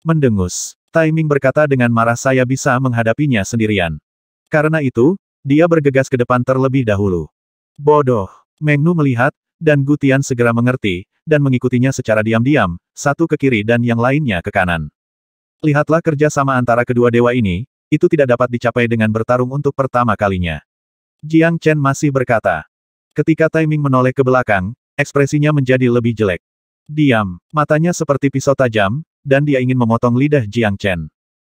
Mendengus, Timing berkata dengan marah saya bisa menghadapinya sendirian. Karena itu, dia bergegas ke depan terlebih dahulu. Bodoh, Meng Nu melihat, dan Gutian segera mengerti, dan mengikutinya secara diam-diam, satu ke kiri dan yang lainnya ke kanan. Lihatlah kerja sama antara kedua dewa ini, itu tidak dapat dicapai dengan bertarung untuk pertama kalinya. Jiang Chen masih berkata. Ketika timing menoleh ke belakang, ekspresinya menjadi lebih jelek. Diam, matanya seperti pisau tajam, dan dia ingin memotong lidah Jiang Chen.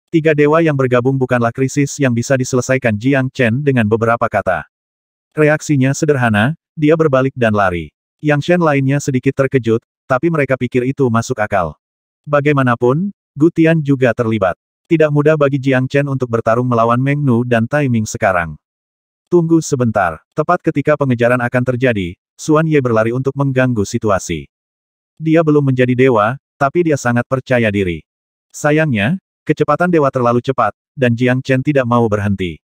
Tiga dewa yang bergabung bukanlah krisis yang bisa diselesaikan Jiang Chen dengan beberapa kata. Reaksinya sederhana, dia berbalik dan lari. Yang Shen lainnya sedikit terkejut, tapi mereka pikir itu masuk akal. Bagaimanapun, Gutian juga terlibat. Tidak mudah bagi Jiang Chen untuk bertarung melawan Meng Nu dan Tai Ming sekarang. Tunggu sebentar. Tepat ketika pengejaran akan terjadi, Suan Ye berlari untuk mengganggu situasi. Dia belum menjadi dewa, tapi dia sangat percaya diri. Sayangnya, kecepatan dewa terlalu cepat, dan Jiang Chen tidak mau berhenti.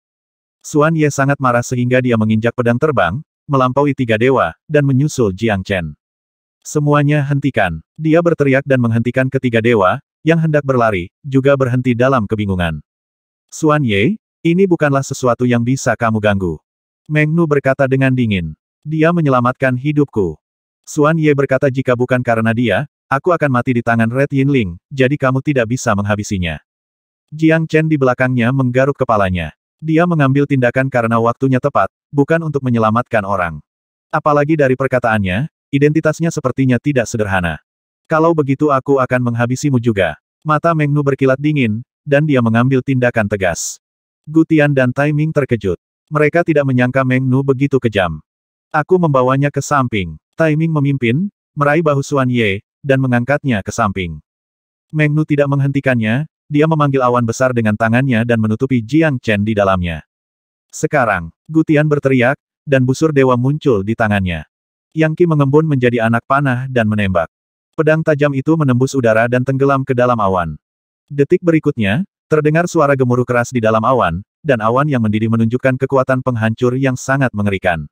Suan Ye sangat marah sehingga dia menginjak pedang terbang, melampaui tiga dewa, dan menyusul Jiang Chen. Semuanya hentikan. Dia berteriak dan menghentikan ketiga dewa, yang hendak berlari, juga berhenti dalam kebingungan. Suan Ye, ini bukanlah sesuatu yang bisa kamu ganggu. Meng Nu berkata dengan dingin. Dia menyelamatkan hidupku. Suan Ye berkata jika bukan karena dia, aku akan mati di tangan Red Yin Ling. jadi kamu tidak bisa menghabisinya. Jiang Chen di belakangnya menggaruk kepalanya. Dia mengambil tindakan karena waktunya tepat, bukan untuk menyelamatkan orang. Apalagi dari perkataannya, identitasnya sepertinya tidak sederhana. Kalau begitu aku akan menghabisimu juga. Mata Mengnu berkilat dingin, dan dia mengambil tindakan tegas. Gutian dan Timing terkejut. Mereka tidak menyangka Mengnu begitu kejam. Aku membawanya ke samping. Timing memimpin, meraih bahu Suan Ye, dan mengangkatnya ke samping. Mengnu tidak menghentikannya, dia memanggil awan besar dengan tangannya dan menutupi Jiang Chen di dalamnya. Sekarang, Gutian berteriak, dan busur dewa muncul di tangannya. Yang Ki mengembun menjadi anak panah dan menembak. Pedang tajam itu menembus udara dan tenggelam ke dalam awan. Detik berikutnya, terdengar suara gemuruh keras di dalam awan, dan awan yang mendidih menunjukkan kekuatan penghancur yang sangat mengerikan.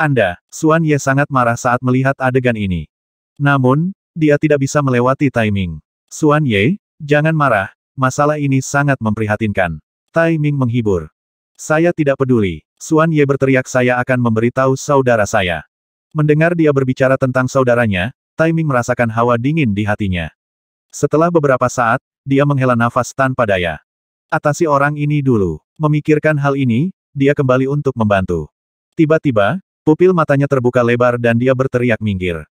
Anda, Suan Ye sangat marah saat melihat adegan ini. Namun, dia tidak bisa melewati timing. Suan Ye, jangan marah, masalah ini sangat memprihatinkan. Timing menghibur. Saya tidak peduli. Suan Ye berteriak saya akan memberitahu saudara saya. Mendengar dia berbicara tentang saudaranya, Taiming merasakan hawa dingin di hatinya. Setelah beberapa saat, dia menghela nafas tanpa daya. Atasi orang ini dulu. Memikirkan hal ini, dia kembali untuk membantu. Tiba-tiba, pupil matanya terbuka lebar dan dia berteriak minggir.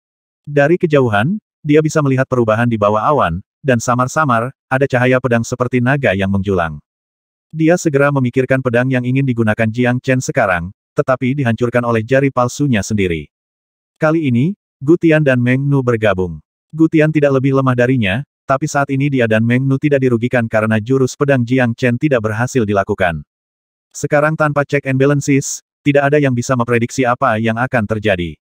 Dari kejauhan, dia bisa melihat perubahan di bawah awan, dan samar-samar, ada cahaya pedang seperti naga yang menjulang. Dia segera memikirkan pedang yang ingin digunakan Jiang Chen sekarang, tetapi dihancurkan oleh jari palsunya sendiri. Kali ini, Gutian dan Meng Nu bergabung. Gutian tidak lebih lemah darinya, tapi saat ini dia dan Meng Nu tidak dirugikan karena jurus pedang Jiang Chen tidak berhasil dilakukan. Sekarang tanpa check and balances, tidak ada yang bisa memprediksi apa yang akan terjadi.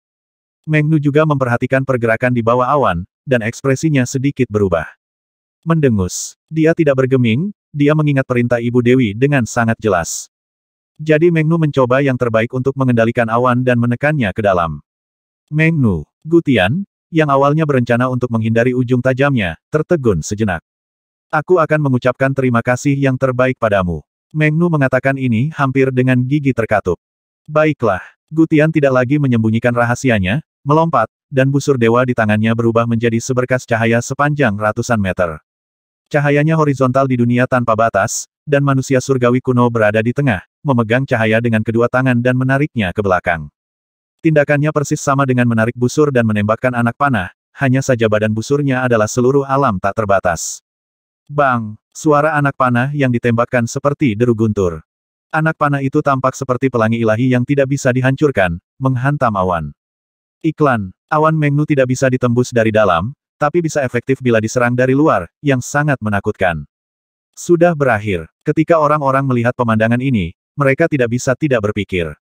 Meng Nu juga memperhatikan pergerakan di bawah awan, dan ekspresinya sedikit berubah. Mendengus. Dia tidak bergeming, dia mengingat perintah Ibu Dewi dengan sangat jelas. Jadi Meng Nu mencoba yang terbaik untuk mengendalikan awan dan menekannya ke dalam. Meng Gutian, yang awalnya berencana untuk menghindari ujung tajamnya, tertegun sejenak. Aku akan mengucapkan terima kasih yang terbaik padamu. Mengnu mengatakan ini hampir dengan gigi terkatup. Baiklah, Gutian tidak lagi menyembunyikan rahasianya, melompat, dan busur dewa di tangannya berubah menjadi seberkas cahaya sepanjang ratusan meter. Cahayanya horizontal di dunia tanpa batas, dan manusia surgawi kuno berada di tengah, memegang cahaya dengan kedua tangan dan menariknya ke belakang. Tindakannya persis sama dengan menarik busur dan menembakkan anak panah, hanya saja badan busurnya adalah seluruh alam tak terbatas. Bang! Suara anak panah yang ditembakkan seperti deru guntur. Anak panah itu tampak seperti pelangi ilahi yang tidak bisa dihancurkan, menghantam awan. Iklan, awan Mengnu tidak bisa ditembus dari dalam, tapi bisa efektif bila diserang dari luar, yang sangat menakutkan. Sudah berakhir. Ketika orang-orang melihat pemandangan ini, mereka tidak bisa tidak berpikir.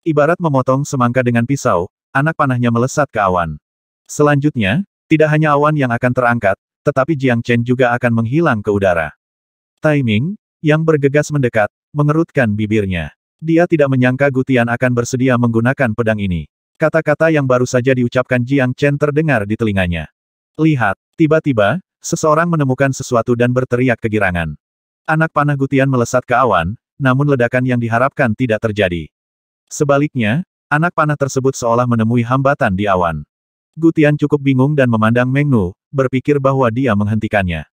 Ibarat memotong semangka dengan pisau, anak panahnya melesat ke awan. Selanjutnya, tidak hanya awan yang akan terangkat, tetapi Jiang Chen juga akan menghilang ke udara. Timing, yang bergegas mendekat, mengerutkan bibirnya. Dia tidak menyangka Gutian akan bersedia menggunakan pedang ini. Kata-kata yang baru saja diucapkan Jiang Chen terdengar di telinganya. Lihat, tiba-tiba, seseorang menemukan sesuatu dan berteriak kegirangan. Anak panah Gutian melesat ke awan, namun ledakan yang diharapkan tidak terjadi. Sebaliknya, anak panah tersebut seolah menemui hambatan di awan. Gutian cukup bingung dan memandang Mengnu, berpikir bahwa dia menghentikannya.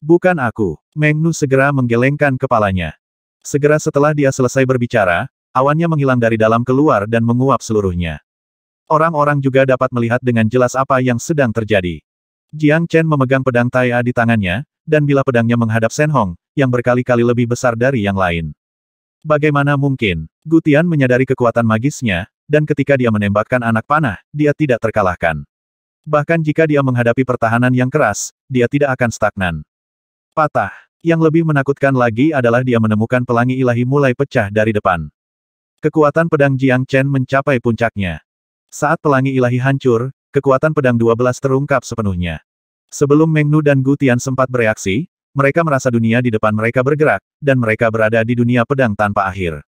Bukan aku. Mengnu segera menggelengkan kepalanya. Segera setelah dia selesai berbicara, awannya menghilang dari dalam keluar dan menguap seluruhnya. Orang-orang juga dapat melihat dengan jelas apa yang sedang terjadi. Jiang Chen memegang pedang Tai A di tangannya, dan bila pedangnya menghadap Shen Hong, yang berkali-kali lebih besar dari yang lain. Bagaimana mungkin? Gutian menyadari kekuatan magisnya, dan ketika dia menembakkan anak panah, dia tidak terkalahkan. Bahkan jika dia menghadapi pertahanan yang keras, dia tidak akan stagnan. Patah. Yang lebih menakutkan lagi adalah dia menemukan pelangi ilahi mulai pecah dari depan. Kekuatan pedang Jiang Chen mencapai puncaknya. Saat pelangi ilahi hancur, kekuatan pedang 12 terungkap sepenuhnya. Sebelum Mengnu dan Gutian sempat bereaksi, mereka merasa dunia di depan mereka bergerak, dan mereka berada di dunia pedang tanpa akhir.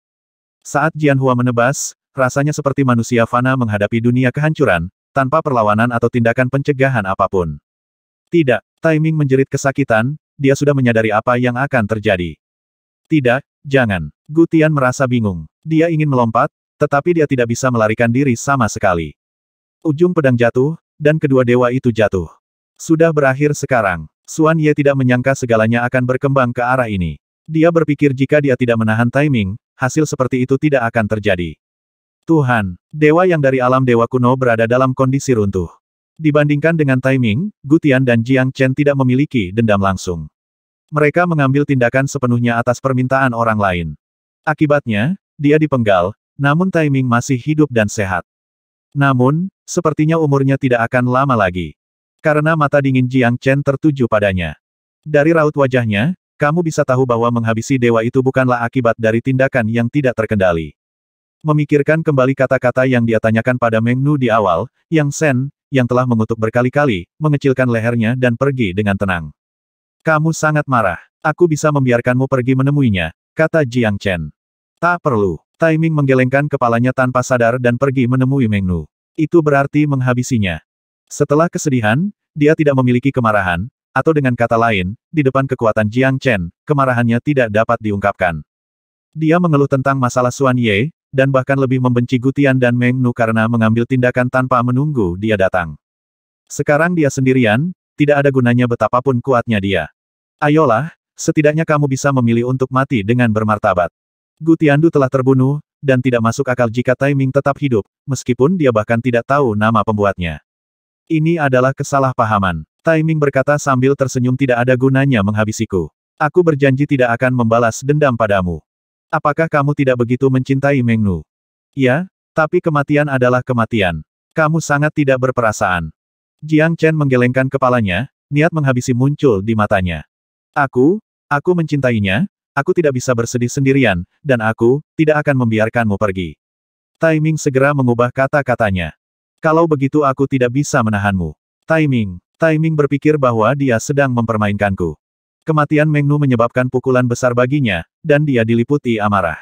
Saat Jianhua menebas, rasanya seperti manusia fana menghadapi dunia kehancuran, tanpa perlawanan atau tindakan pencegahan apapun. Tidak, Timing menjerit kesakitan, dia sudah menyadari apa yang akan terjadi. Tidak, jangan. Gutian merasa bingung. Dia ingin melompat, tetapi dia tidak bisa melarikan diri sama sekali. Ujung pedang jatuh, dan kedua dewa itu jatuh. Sudah berakhir sekarang. Suan Ye tidak menyangka segalanya akan berkembang ke arah ini. Dia berpikir jika dia tidak menahan timing, hasil seperti itu tidak akan terjadi. Tuhan, dewa yang dari alam dewa kuno berada dalam kondisi runtuh. Dibandingkan dengan timing, Gutian dan Jiang Chen tidak memiliki dendam langsung. Mereka mengambil tindakan sepenuhnya atas permintaan orang lain. Akibatnya, dia dipenggal, namun timing masih hidup dan sehat. Namun, sepertinya umurnya tidak akan lama lagi. Karena mata dingin Jiang Chen tertuju padanya. Dari raut wajahnya, kamu bisa tahu bahwa menghabisi dewa itu bukanlah akibat dari tindakan yang tidak terkendali. Memikirkan kembali kata-kata yang dia tanyakan pada Meng Nu di awal, Yang Sen, yang telah mengutuk berkali-kali, mengecilkan lehernya dan pergi dengan tenang. Kamu sangat marah. Aku bisa membiarkanmu pergi menemuinya, kata Jiang Chen. Tak perlu. Timing menggelengkan kepalanya tanpa sadar dan pergi menemui Meng Nu. Itu berarti menghabisinya. Setelah kesedihan, dia tidak memiliki kemarahan, atau dengan kata lain, di depan kekuatan Jiang Chen, kemarahannya tidak dapat diungkapkan. Dia mengeluh tentang masalah Suan Ye, dan bahkan lebih membenci Gutian dan Meng Nu karena mengambil tindakan tanpa menunggu dia datang. Sekarang dia sendirian, tidak ada gunanya betapapun kuatnya dia. Ayolah, setidaknya kamu bisa memilih untuk mati dengan bermartabat. Gutiandu telah terbunuh, dan tidak masuk akal jika Taiming tetap hidup, meskipun dia bahkan tidak tahu nama pembuatnya. Ini adalah kesalahpahaman. Timing berkata sambil tersenyum tidak ada gunanya menghabisiku. Aku berjanji tidak akan membalas dendam padamu. Apakah kamu tidak begitu mencintai Mengnu? Ya, tapi kematian adalah kematian. Kamu sangat tidak berperasaan. Jiang Chen menggelengkan kepalanya, niat menghabisi muncul di matanya. Aku, aku mencintainya, aku tidak bisa bersedih sendirian, dan aku, tidak akan membiarkanmu pergi. Timing segera mengubah kata-katanya. Kalau begitu aku tidak bisa menahanmu. Timing. Timing berpikir bahwa dia sedang mempermainkanku. Kematian Mengnu menyebabkan pukulan besar baginya, dan dia diliputi amarah.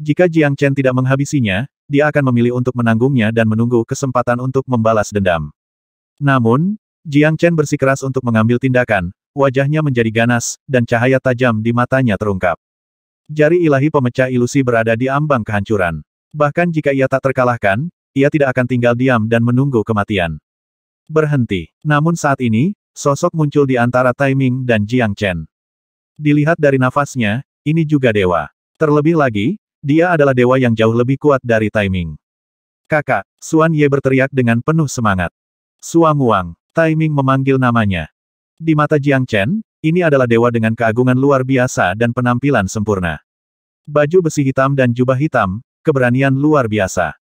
Jika Jiang Chen tidak menghabisinya, dia akan memilih untuk menanggungnya dan menunggu kesempatan untuk membalas dendam. Namun, Jiang Chen bersikeras untuk mengambil tindakan, wajahnya menjadi ganas, dan cahaya tajam di matanya terungkap. Jari ilahi pemecah ilusi berada di ambang kehancuran. Bahkan jika ia tak terkalahkan, ia tidak akan tinggal diam dan menunggu kematian. Berhenti. Namun saat ini, sosok muncul di antara Taiming dan Jiang Chen. Dilihat dari nafasnya, ini juga dewa. Terlebih lagi, dia adalah dewa yang jauh lebih kuat dari Taiming. Kakak, Suan Ye berteriak dengan penuh semangat. Suang Wang, Taiming memanggil namanya. Di mata Jiang Chen, ini adalah dewa dengan keagungan luar biasa dan penampilan sempurna. Baju besi hitam dan jubah hitam, keberanian luar biasa.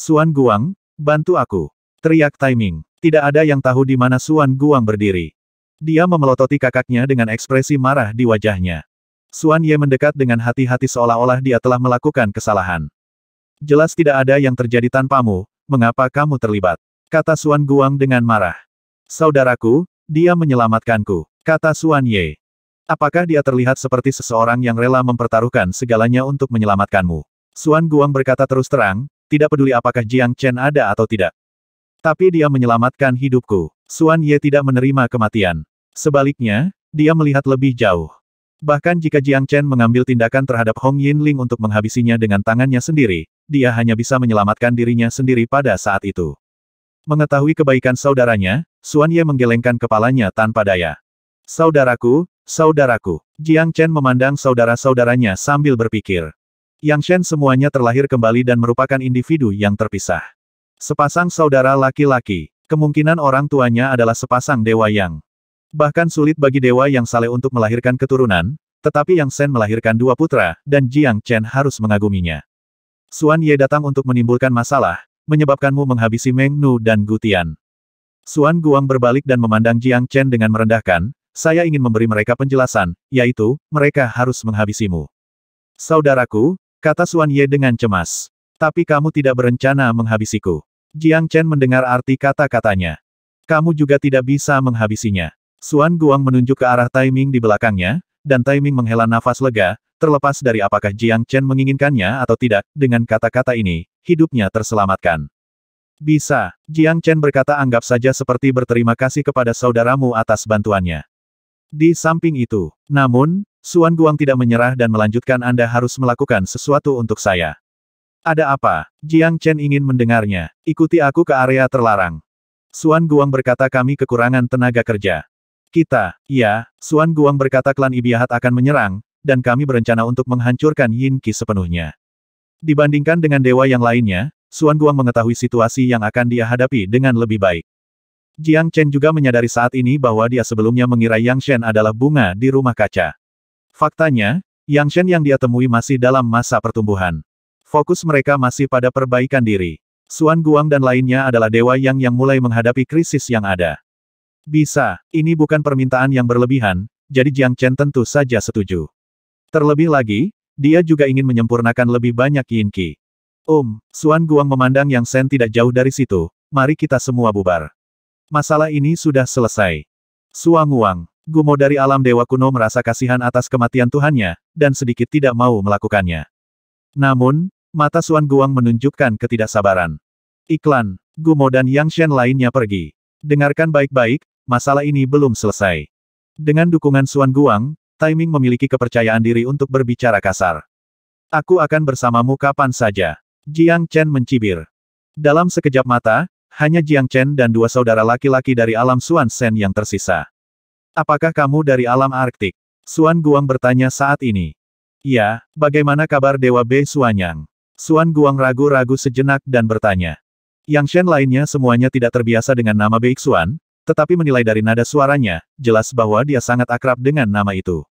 Suan Guang, bantu aku. Teriak timing. Tidak ada yang tahu di mana Suan Guang berdiri. Dia memelototi kakaknya dengan ekspresi marah di wajahnya. Suan Ye mendekat dengan hati-hati seolah-olah dia telah melakukan kesalahan. Jelas tidak ada yang terjadi tanpamu, mengapa kamu terlibat? Kata Suan Guang dengan marah. Saudaraku, dia menyelamatkanku, kata Suan Ye. Apakah dia terlihat seperti seseorang yang rela mempertaruhkan segalanya untuk menyelamatkanmu? Suan Guang berkata terus terang, tidak peduli apakah Jiang Chen ada atau tidak. Tapi dia menyelamatkan hidupku. Suan Ye tidak menerima kematian. Sebaliknya, dia melihat lebih jauh. Bahkan jika Jiang Chen mengambil tindakan terhadap Hong Yin Ling untuk menghabisinya dengan tangannya sendiri, dia hanya bisa menyelamatkan dirinya sendiri pada saat itu. Mengetahui kebaikan saudaranya, Suan Ye menggelengkan kepalanya tanpa daya. Saudaraku, saudaraku. Jiang Chen memandang saudara-saudaranya sambil berpikir. Yang Shen semuanya terlahir kembali dan merupakan individu yang terpisah. Sepasang saudara laki-laki, kemungkinan orang tuanya adalah sepasang dewa yang. Bahkan sulit bagi dewa yang saleh untuk melahirkan keturunan, tetapi Yang Shen melahirkan dua putra, dan Jiang Chen harus mengaguminya. Suan Ye datang untuk menimbulkan masalah, menyebabkanmu menghabisi Meng Nu dan Gutian. Suan Guang berbalik dan memandang Jiang Chen dengan merendahkan, saya ingin memberi mereka penjelasan, yaitu, mereka harus menghabisimu. Saudaraku, Kata Suan Ye dengan cemas. Tapi kamu tidak berencana menghabisiku. Jiang Chen mendengar arti kata-katanya. Kamu juga tidak bisa menghabisinya. Suan Guang menunjuk ke arah Taiming di belakangnya, dan Taiming menghela nafas lega, terlepas dari apakah Jiang Chen menginginkannya atau tidak, dengan kata-kata ini, hidupnya terselamatkan. Bisa, Jiang Chen berkata anggap saja seperti berterima kasih kepada saudaramu atas bantuannya. Di samping itu, namun, Suan Guang tidak menyerah dan melanjutkan Anda harus melakukan sesuatu untuk saya. Ada apa? Jiang Chen ingin mendengarnya. Ikuti aku ke area terlarang. Suan Guang berkata kami kekurangan tenaga kerja. Kita, ya, Suan Guang berkata klan Ibiahat akan menyerang, dan kami berencana untuk menghancurkan Yin Qi sepenuhnya. Dibandingkan dengan dewa yang lainnya, Suan Guang mengetahui situasi yang akan dia hadapi dengan lebih baik. Jiang Chen juga menyadari saat ini bahwa dia sebelumnya mengira Yang Shen adalah bunga di rumah kaca. Faktanya, Yang Shen yang dia temui masih dalam masa pertumbuhan. Fokus mereka masih pada perbaikan diri. Suan Guang dan lainnya adalah dewa yang yang mulai menghadapi krisis yang ada. Bisa, ini bukan permintaan yang berlebihan, jadi Jiang Chen tentu saja setuju. Terlebih lagi, dia juga ingin menyempurnakan lebih banyak Yin Qi. Um, Suan Guang memandang Yang Shen tidak jauh dari situ, mari kita semua bubar. Masalah ini sudah selesai. Suang Wang, Gumo dari alam dewa kuno merasa kasihan atas kematian Tuhannya, dan sedikit tidak mau melakukannya. Namun, mata Suan Guang menunjukkan ketidaksabaran. Iklan, Gumo dan Yang Shen lainnya pergi. Dengarkan baik-baik, masalah ini belum selesai. Dengan dukungan Suan Guang, Timing memiliki kepercayaan diri untuk berbicara kasar. Aku akan bersamamu kapan saja. Jiang Chen mencibir. Dalam sekejap mata, hanya Jiang Chen dan dua saudara laki-laki dari alam Suan Sen yang tersisa. Apakah kamu dari alam Arktik? Suan Guang bertanya saat ini. Ya, bagaimana kabar Dewa B. Suanyang? Suan Guang ragu-ragu sejenak dan bertanya. Yang Shen lainnya semuanya tidak terbiasa dengan nama Beik Suan, tetapi menilai dari nada suaranya, jelas bahwa dia sangat akrab dengan nama itu.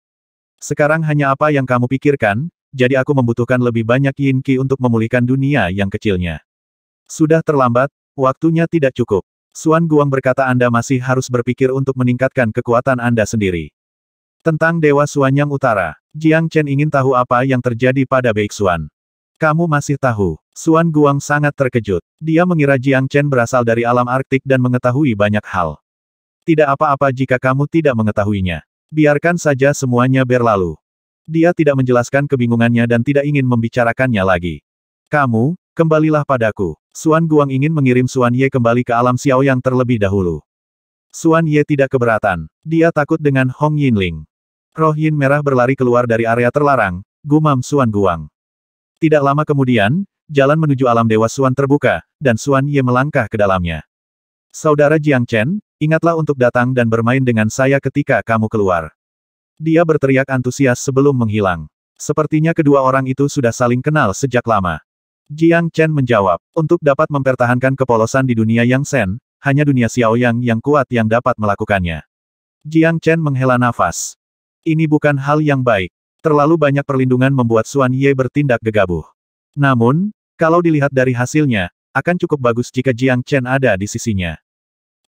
Sekarang hanya apa yang kamu pikirkan, jadi aku membutuhkan lebih banyak Yin Qi untuk memulihkan dunia yang kecilnya. Sudah terlambat, waktunya tidak cukup. Suan Guang berkata Anda masih harus berpikir untuk meningkatkan kekuatan Anda sendiri. Tentang Dewa Suanyang Utara, Jiang Chen ingin tahu apa yang terjadi pada Baik Suan. Kamu masih tahu, Suan Guang sangat terkejut. Dia mengira Jiang Chen berasal dari alam Arktik dan mengetahui banyak hal. Tidak apa-apa jika kamu tidak mengetahuinya. Biarkan saja semuanya berlalu. Dia tidak menjelaskan kebingungannya dan tidak ingin membicarakannya lagi. Kamu, kembalilah padaku. Suan Guang ingin mengirim Suan Ye kembali ke alam Xiao yang terlebih dahulu. Suan Ye tidak keberatan. Dia takut dengan Hong Yinling. Roh Yin merah berlari keluar dari area terlarang, gumam Suan Guang. Tidak lama kemudian, jalan menuju alam dewa Suan terbuka, dan Suan Ye melangkah ke dalamnya. Saudara Jiang Chen, ingatlah untuk datang dan bermain dengan saya ketika kamu keluar. Dia berteriak antusias sebelum menghilang. Sepertinya kedua orang itu sudah saling kenal sejak lama. Jiang Chen menjawab, untuk dapat mempertahankan kepolosan di dunia Yang Sen, hanya dunia Xiao yang kuat yang dapat melakukannya. Jiang Chen menghela nafas. Ini bukan hal yang baik. Terlalu banyak perlindungan membuat Xuan Ye bertindak gegabah. Namun, kalau dilihat dari hasilnya, akan cukup bagus jika Jiang Chen ada di sisinya.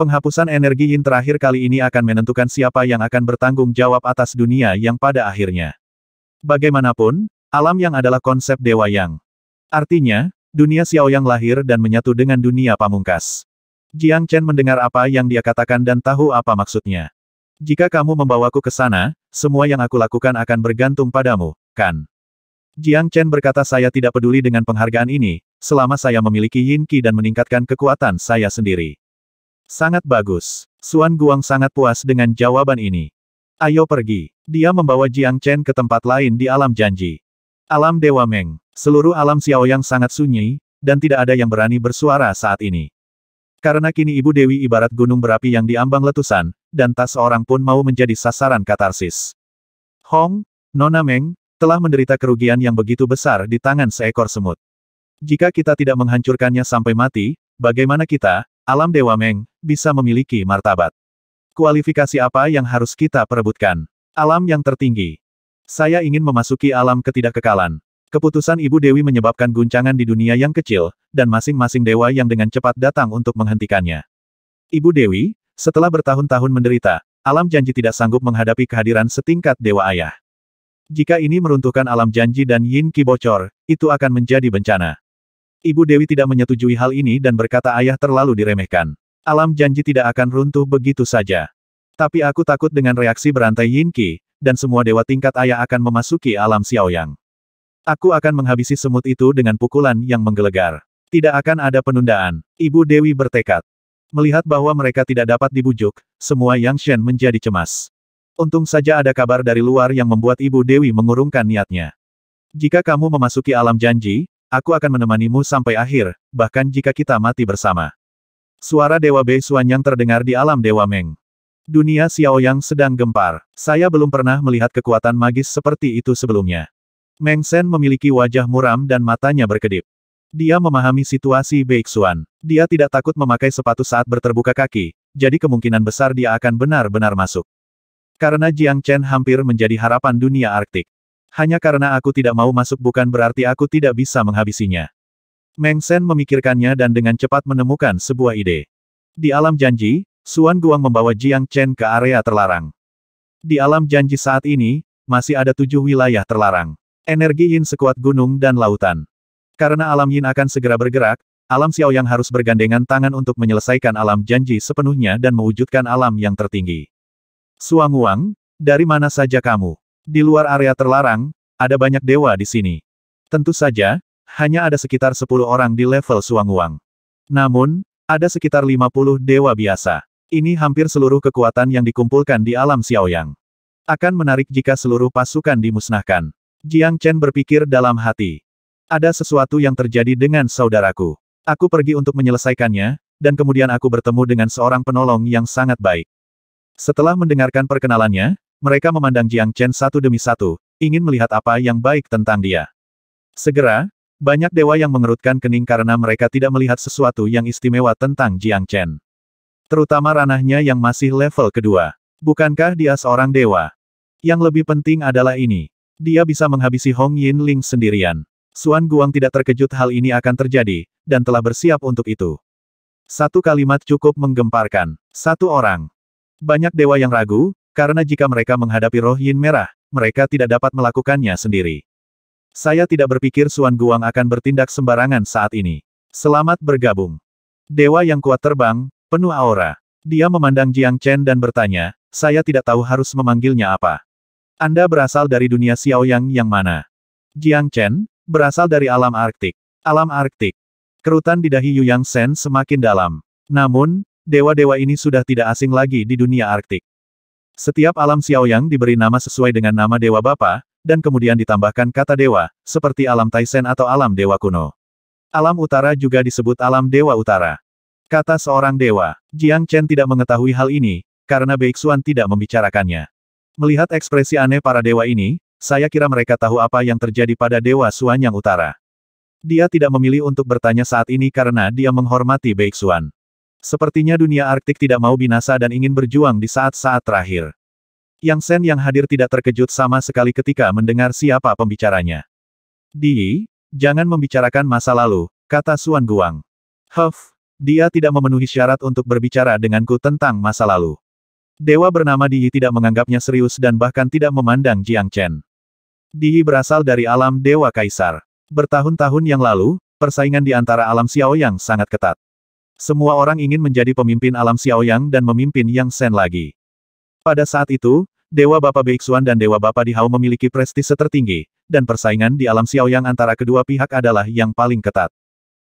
Penghapusan energi yin terakhir kali ini akan menentukan siapa yang akan bertanggung jawab atas dunia yang pada akhirnya. Bagaimanapun, alam yang adalah konsep dewa yang. Artinya, dunia Xiao Yang lahir dan menyatu dengan dunia pamungkas. Jiang Chen mendengar apa yang dia katakan dan tahu apa maksudnya. Jika kamu membawaku ke sana, semua yang aku lakukan akan bergantung padamu, kan? Jiang Chen berkata saya tidak peduli dengan penghargaan ini, selama saya memiliki Yin Qi dan meningkatkan kekuatan saya sendiri. Sangat bagus. Suan Guang sangat puas dengan jawaban ini. Ayo pergi. Dia membawa Jiang Chen ke tempat lain di alam janji. Alam Dewa Meng. Seluruh alam Xiaoyang sangat sunyi, dan tidak ada yang berani bersuara saat ini. Karena kini Ibu Dewi ibarat gunung berapi yang diambang letusan, dan tak seorang pun mau menjadi sasaran katarsis. Hong, Nona Meng, telah menderita kerugian yang begitu besar di tangan seekor semut. Jika kita tidak menghancurkannya sampai mati, bagaimana kita, alam Dewa Meng, bisa memiliki martabat? Kualifikasi apa yang harus kita perebutkan? Alam yang tertinggi, saya ingin memasuki alam ketidakkekalan. Keputusan Ibu Dewi menyebabkan guncangan di dunia yang kecil, dan masing-masing dewa yang dengan cepat datang untuk menghentikannya. Ibu Dewi, setelah bertahun-tahun menderita, alam janji tidak sanggup menghadapi kehadiran setingkat dewa ayah. Jika ini meruntuhkan alam janji dan Yin kibocor, bocor, itu akan menjadi bencana. Ibu Dewi tidak menyetujui hal ini dan berkata ayah terlalu diremehkan. Alam janji tidak akan runtuh begitu saja. Tapi aku takut dengan reaksi berantai Yin Qi, dan semua dewa tingkat ayah akan memasuki alam Xiaoyang. Aku akan menghabisi semut itu dengan pukulan yang menggelegar. Tidak akan ada penundaan. Ibu Dewi bertekad. Melihat bahwa mereka tidak dapat dibujuk, semua Yang Shen menjadi cemas. Untung saja ada kabar dari luar yang membuat Ibu Dewi mengurungkan niatnya. Jika kamu memasuki alam janji, aku akan menemanimu sampai akhir, bahkan jika kita mati bersama. Suara Dewa Bei Suan yang terdengar di alam Dewa Meng. Dunia Xiaoyang sedang gempar. Saya belum pernah melihat kekuatan magis seperti itu sebelumnya. Meng Shen memiliki wajah muram dan matanya berkedip. Dia memahami situasi Beixuan. Dia tidak takut memakai sepatu saat berterbuka kaki, jadi kemungkinan besar dia akan benar-benar masuk. Karena Jiang Chen hampir menjadi harapan dunia Arktik. Hanya karena aku tidak mau masuk bukan berarti aku tidak bisa menghabisinya. Meng Shen memikirkannya dan dengan cepat menemukan sebuah ide. Di alam janji, Suan Guang membawa Jiang Chen ke area terlarang. Di alam janji saat ini, masih ada tujuh wilayah terlarang. Energi yin sekuat gunung dan lautan. Karena alam yin akan segera bergerak, alam Xiao Yang harus bergandengan tangan untuk menyelesaikan alam janji sepenuhnya dan mewujudkan alam yang tertinggi. Suang Wang, dari mana saja kamu? Di luar area terlarang, ada banyak dewa di sini. Tentu saja, hanya ada sekitar 10 orang di level Suang Wang. Namun, ada sekitar 50 dewa biasa. Ini hampir seluruh kekuatan yang dikumpulkan di alam Xiaoyang. Akan menarik jika seluruh pasukan dimusnahkan. Jiang Chen berpikir dalam hati. Ada sesuatu yang terjadi dengan saudaraku. Aku pergi untuk menyelesaikannya, dan kemudian aku bertemu dengan seorang penolong yang sangat baik. Setelah mendengarkan perkenalannya, mereka memandang Jiang Chen satu demi satu, ingin melihat apa yang baik tentang dia. Segera, banyak dewa yang mengerutkan kening karena mereka tidak melihat sesuatu yang istimewa tentang Jiang Chen. Terutama ranahnya yang masih level kedua. Bukankah dia seorang dewa? Yang lebih penting adalah ini. Dia bisa menghabisi Hong Yin Ling sendirian. Suan Guang tidak terkejut hal ini akan terjadi, dan telah bersiap untuk itu. Satu kalimat cukup menggemparkan. Satu orang. Banyak dewa yang ragu, karena jika mereka menghadapi roh yin merah, mereka tidak dapat melakukannya sendiri. Saya tidak berpikir Suan Guang akan bertindak sembarangan saat ini. Selamat bergabung. Dewa yang kuat terbang, Penuh aura. Dia memandang Jiang Chen dan bertanya, saya tidak tahu harus memanggilnya apa. Anda berasal dari dunia Xiaoyang yang mana? Jiang Chen, berasal dari alam Arktik. Alam Arktik. Kerutan di dahi Yu Yang Sen semakin dalam. Namun, dewa-dewa ini sudah tidak asing lagi di dunia Arktik. Setiap alam Xiaoyang diberi nama sesuai dengan nama dewa bapa, dan kemudian ditambahkan kata dewa, seperti alam Taisen atau alam dewa kuno. Alam utara juga disebut alam dewa utara. Kata seorang dewa, Jiang Chen tidak mengetahui hal ini, karena Beixuan tidak membicarakannya. Melihat ekspresi aneh para dewa ini, saya kira mereka tahu apa yang terjadi pada Dewa Suan yang Utara. Dia tidak memilih untuk bertanya saat ini karena dia menghormati Beixuan. Sepertinya dunia Arktik tidak mau binasa dan ingin berjuang di saat-saat terakhir. Yang Sen yang hadir tidak terkejut sama sekali ketika mendengar siapa pembicaranya. Di, jangan membicarakan masa lalu, kata Suan Guang. Huff, dia tidak memenuhi syarat untuk berbicara denganku tentang masa lalu. Dewa bernama Yi tidak menganggapnya serius dan bahkan tidak memandang Jiang Chen. Yi berasal dari alam Dewa Kaisar. Bertahun-tahun yang lalu, persaingan di antara alam Xiaoyang sangat ketat. Semua orang ingin menjadi pemimpin alam Xiaoyang dan memimpin Yang Sen lagi. Pada saat itu, Dewa Bapa Beixuan dan Dewa Bapak di Hao memiliki prestise tertinggi, dan persaingan di alam Xiaoyang antara kedua pihak adalah yang paling ketat.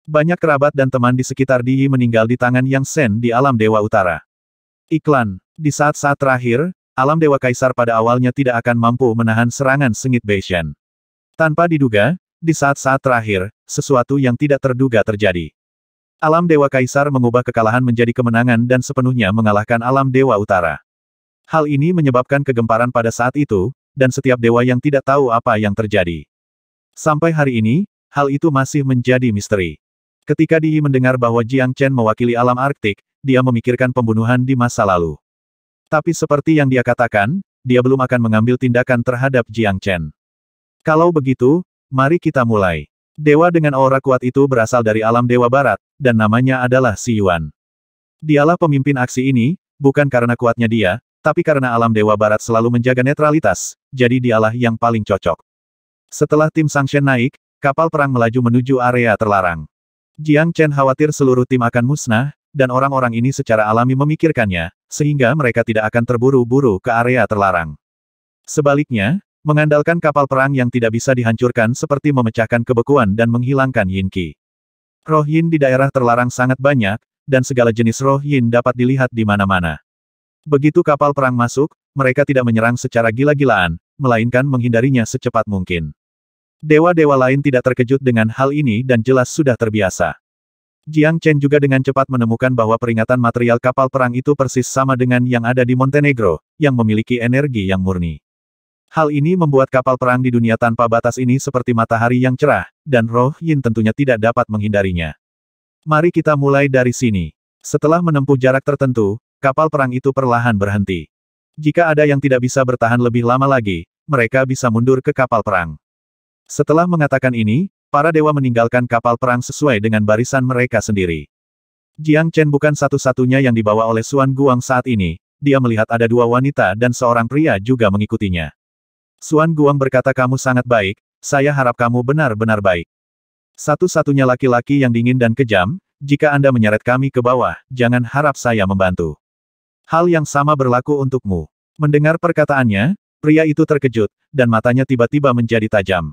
Banyak kerabat dan teman di sekitar Di meninggal di tangan Yang Sen di alam Dewa Utara. Iklan. Di saat-saat terakhir, alam Dewa Kaisar pada awalnya tidak akan mampu menahan serangan sengit Beishen. Tanpa diduga, di saat-saat terakhir, sesuatu yang tidak terduga terjadi. Alam Dewa Kaisar mengubah kekalahan menjadi kemenangan dan sepenuhnya mengalahkan alam Dewa Utara. Hal ini menyebabkan kegemparan pada saat itu, dan setiap dewa yang tidak tahu apa yang terjadi. Sampai hari ini, hal itu masih menjadi misteri. Ketika Di mendengar bahwa Jiang Chen mewakili alam Arktik, dia memikirkan pembunuhan di masa lalu. Tapi seperti yang dia katakan, dia belum akan mengambil tindakan terhadap Jiang Chen. Kalau begitu, mari kita mulai. Dewa dengan aura kuat itu berasal dari alam Dewa Barat, dan namanya adalah Si Yuan. Dialah pemimpin aksi ini, bukan karena kuatnya dia, tapi karena alam Dewa Barat selalu menjaga netralitas, jadi dialah yang paling cocok. Setelah tim Sang Shen naik, kapal perang melaju menuju area terlarang. Jiang Chen khawatir seluruh tim akan musnah, dan orang-orang ini secara alami memikirkannya, sehingga mereka tidak akan terburu-buru ke area terlarang. Sebaliknya, mengandalkan kapal perang yang tidak bisa dihancurkan seperti memecahkan kebekuan dan menghilangkan Yin Qi. Roh Yin di daerah terlarang sangat banyak, dan segala jenis roh Yin dapat dilihat di mana-mana. Begitu kapal perang masuk, mereka tidak menyerang secara gila-gilaan, melainkan menghindarinya secepat mungkin. Dewa-dewa lain tidak terkejut dengan hal ini dan jelas sudah terbiasa. Jiang Chen juga dengan cepat menemukan bahwa peringatan material kapal perang itu persis sama dengan yang ada di Montenegro, yang memiliki energi yang murni. Hal ini membuat kapal perang di dunia tanpa batas ini seperti matahari yang cerah, dan Roh Yin tentunya tidak dapat menghindarinya. Mari kita mulai dari sini. Setelah menempuh jarak tertentu, kapal perang itu perlahan berhenti. Jika ada yang tidak bisa bertahan lebih lama lagi, mereka bisa mundur ke kapal perang. Setelah mengatakan ini, para dewa meninggalkan kapal perang sesuai dengan barisan mereka sendiri. Jiang Chen bukan satu-satunya yang dibawa oleh Xuan Guang saat ini, dia melihat ada dua wanita dan seorang pria juga mengikutinya. Xuan Guang berkata kamu sangat baik, saya harap kamu benar-benar baik. Satu-satunya laki-laki yang dingin dan kejam, jika Anda menyeret kami ke bawah, jangan harap saya membantu. Hal yang sama berlaku untukmu. Mendengar perkataannya, pria itu terkejut, dan matanya tiba-tiba menjadi tajam.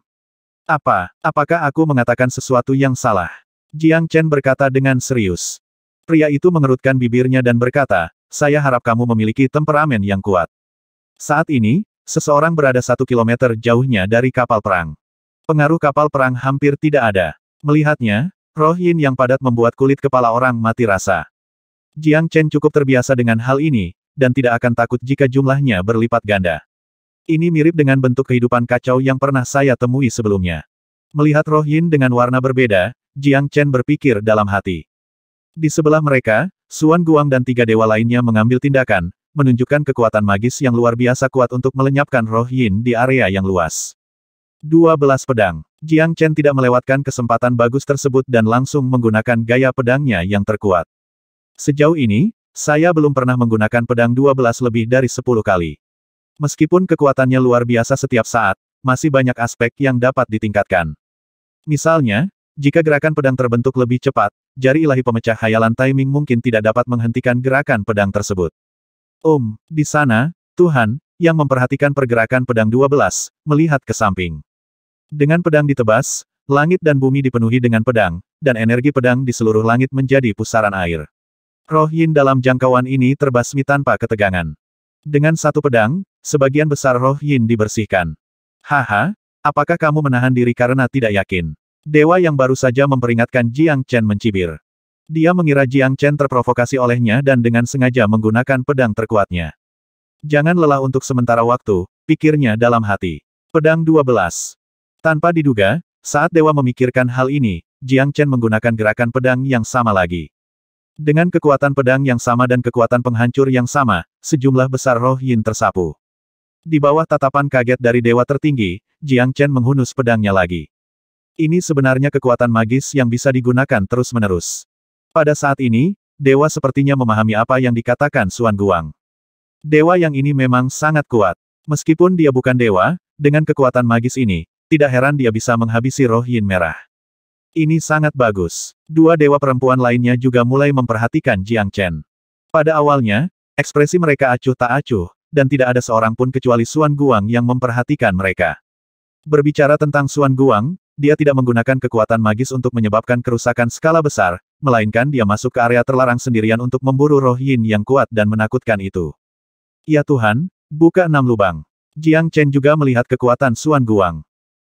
Apa, apakah aku mengatakan sesuatu yang salah? Jiang Chen berkata dengan serius. Pria itu mengerutkan bibirnya dan berkata, saya harap kamu memiliki temperamen yang kuat. Saat ini, seseorang berada satu kilometer jauhnya dari kapal perang. Pengaruh kapal perang hampir tidak ada. Melihatnya, roh yin yang padat membuat kulit kepala orang mati rasa. Jiang Chen cukup terbiasa dengan hal ini, dan tidak akan takut jika jumlahnya berlipat ganda. Ini mirip dengan bentuk kehidupan kacau yang pernah saya temui sebelumnya. Melihat roh Yin dengan warna berbeda, Jiang Chen berpikir dalam hati. Di sebelah mereka, Suan Guang dan tiga dewa lainnya mengambil tindakan, menunjukkan kekuatan magis yang luar biasa kuat untuk melenyapkan roh Yin di area yang luas. 12 pedang. Jiang Chen tidak melewatkan kesempatan bagus tersebut dan langsung menggunakan gaya pedangnya yang terkuat. Sejauh ini, saya belum pernah menggunakan pedang 12 lebih dari 10 kali. Meskipun kekuatannya luar biasa setiap saat, masih banyak aspek yang dapat ditingkatkan. Misalnya, jika gerakan pedang terbentuk lebih cepat, jari ilahi pemecah hayalan timing mungkin tidak dapat menghentikan gerakan pedang tersebut. Om, um, di sana, Tuhan, yang memperhatikan pergerakan pedang 12, melihat ke samping. Dengan pedang ditebas, langit dan bumi dipenuhi dengan pedang, dan energi pedang di seluruh langit menjadi pusaran air. Roh Yin dalam jangkauan ini terbasmi tanpa ketegangan. Dengan satu pedang, Sebagian besar roh Yin dibersihkan. Haha, apakah kamu menahan diri karena tidak yakin? Dewa yang baru saja memperingatkan Jiang Chen mencibir. Dia mengira Jiang Chen terprovokasi olehnya dan dengan sengaja menggunakan pedang terkuatnya. Jangan lelah untuk sementara waktu, pikirnya dalam hati. Pedang 12. Tanpa diduga, saat Dewa memikirkan hal ini, Jiang Chen menggunakan gerakan pedang yang sama lagi. Dengan kekuatan pedang yang sama dan kekuatan penghancur yang sama, sejumlah besar roh yin tersapu. Di bawah tatapan kaget dari dewa tertinggi, Jiang Chen menghunus pedangnya lagi. Ini sebenarnya kekuatan magis yang bisa digunakan terus-menerus. Pada saat ini, dewa sepertinya memahami apa yang dikatakan Suan Guang. Dewa yang ini memang sangat kuat. Meskipun dia bukan dewa, dengan kekuatan magis ini, tidak heran dia bisa menghabisi roh yin merah. Ini sangat bagus. Dua dewa perempuan lainnya juga mulai memperhatikan Jiang Chen. Pada awalnya, ekspresi mereka acuh tak acuh, dan tidak ada seorang pun kecuali Xuan Guang yang memperhatikan mereka. Berbicara tentang Xuan Guang, dia tidak menggunakan kekuatan magis untuk menyebabkan kerusakan skala besar, melainkan dia masuk ke area terlarang sendirian untuk memburu roh yin yang kuat dan menakutkan itu. Ya Tuhan, buka enam lubang. Jiang Chen juga melihat kekuatan Xuan Guang.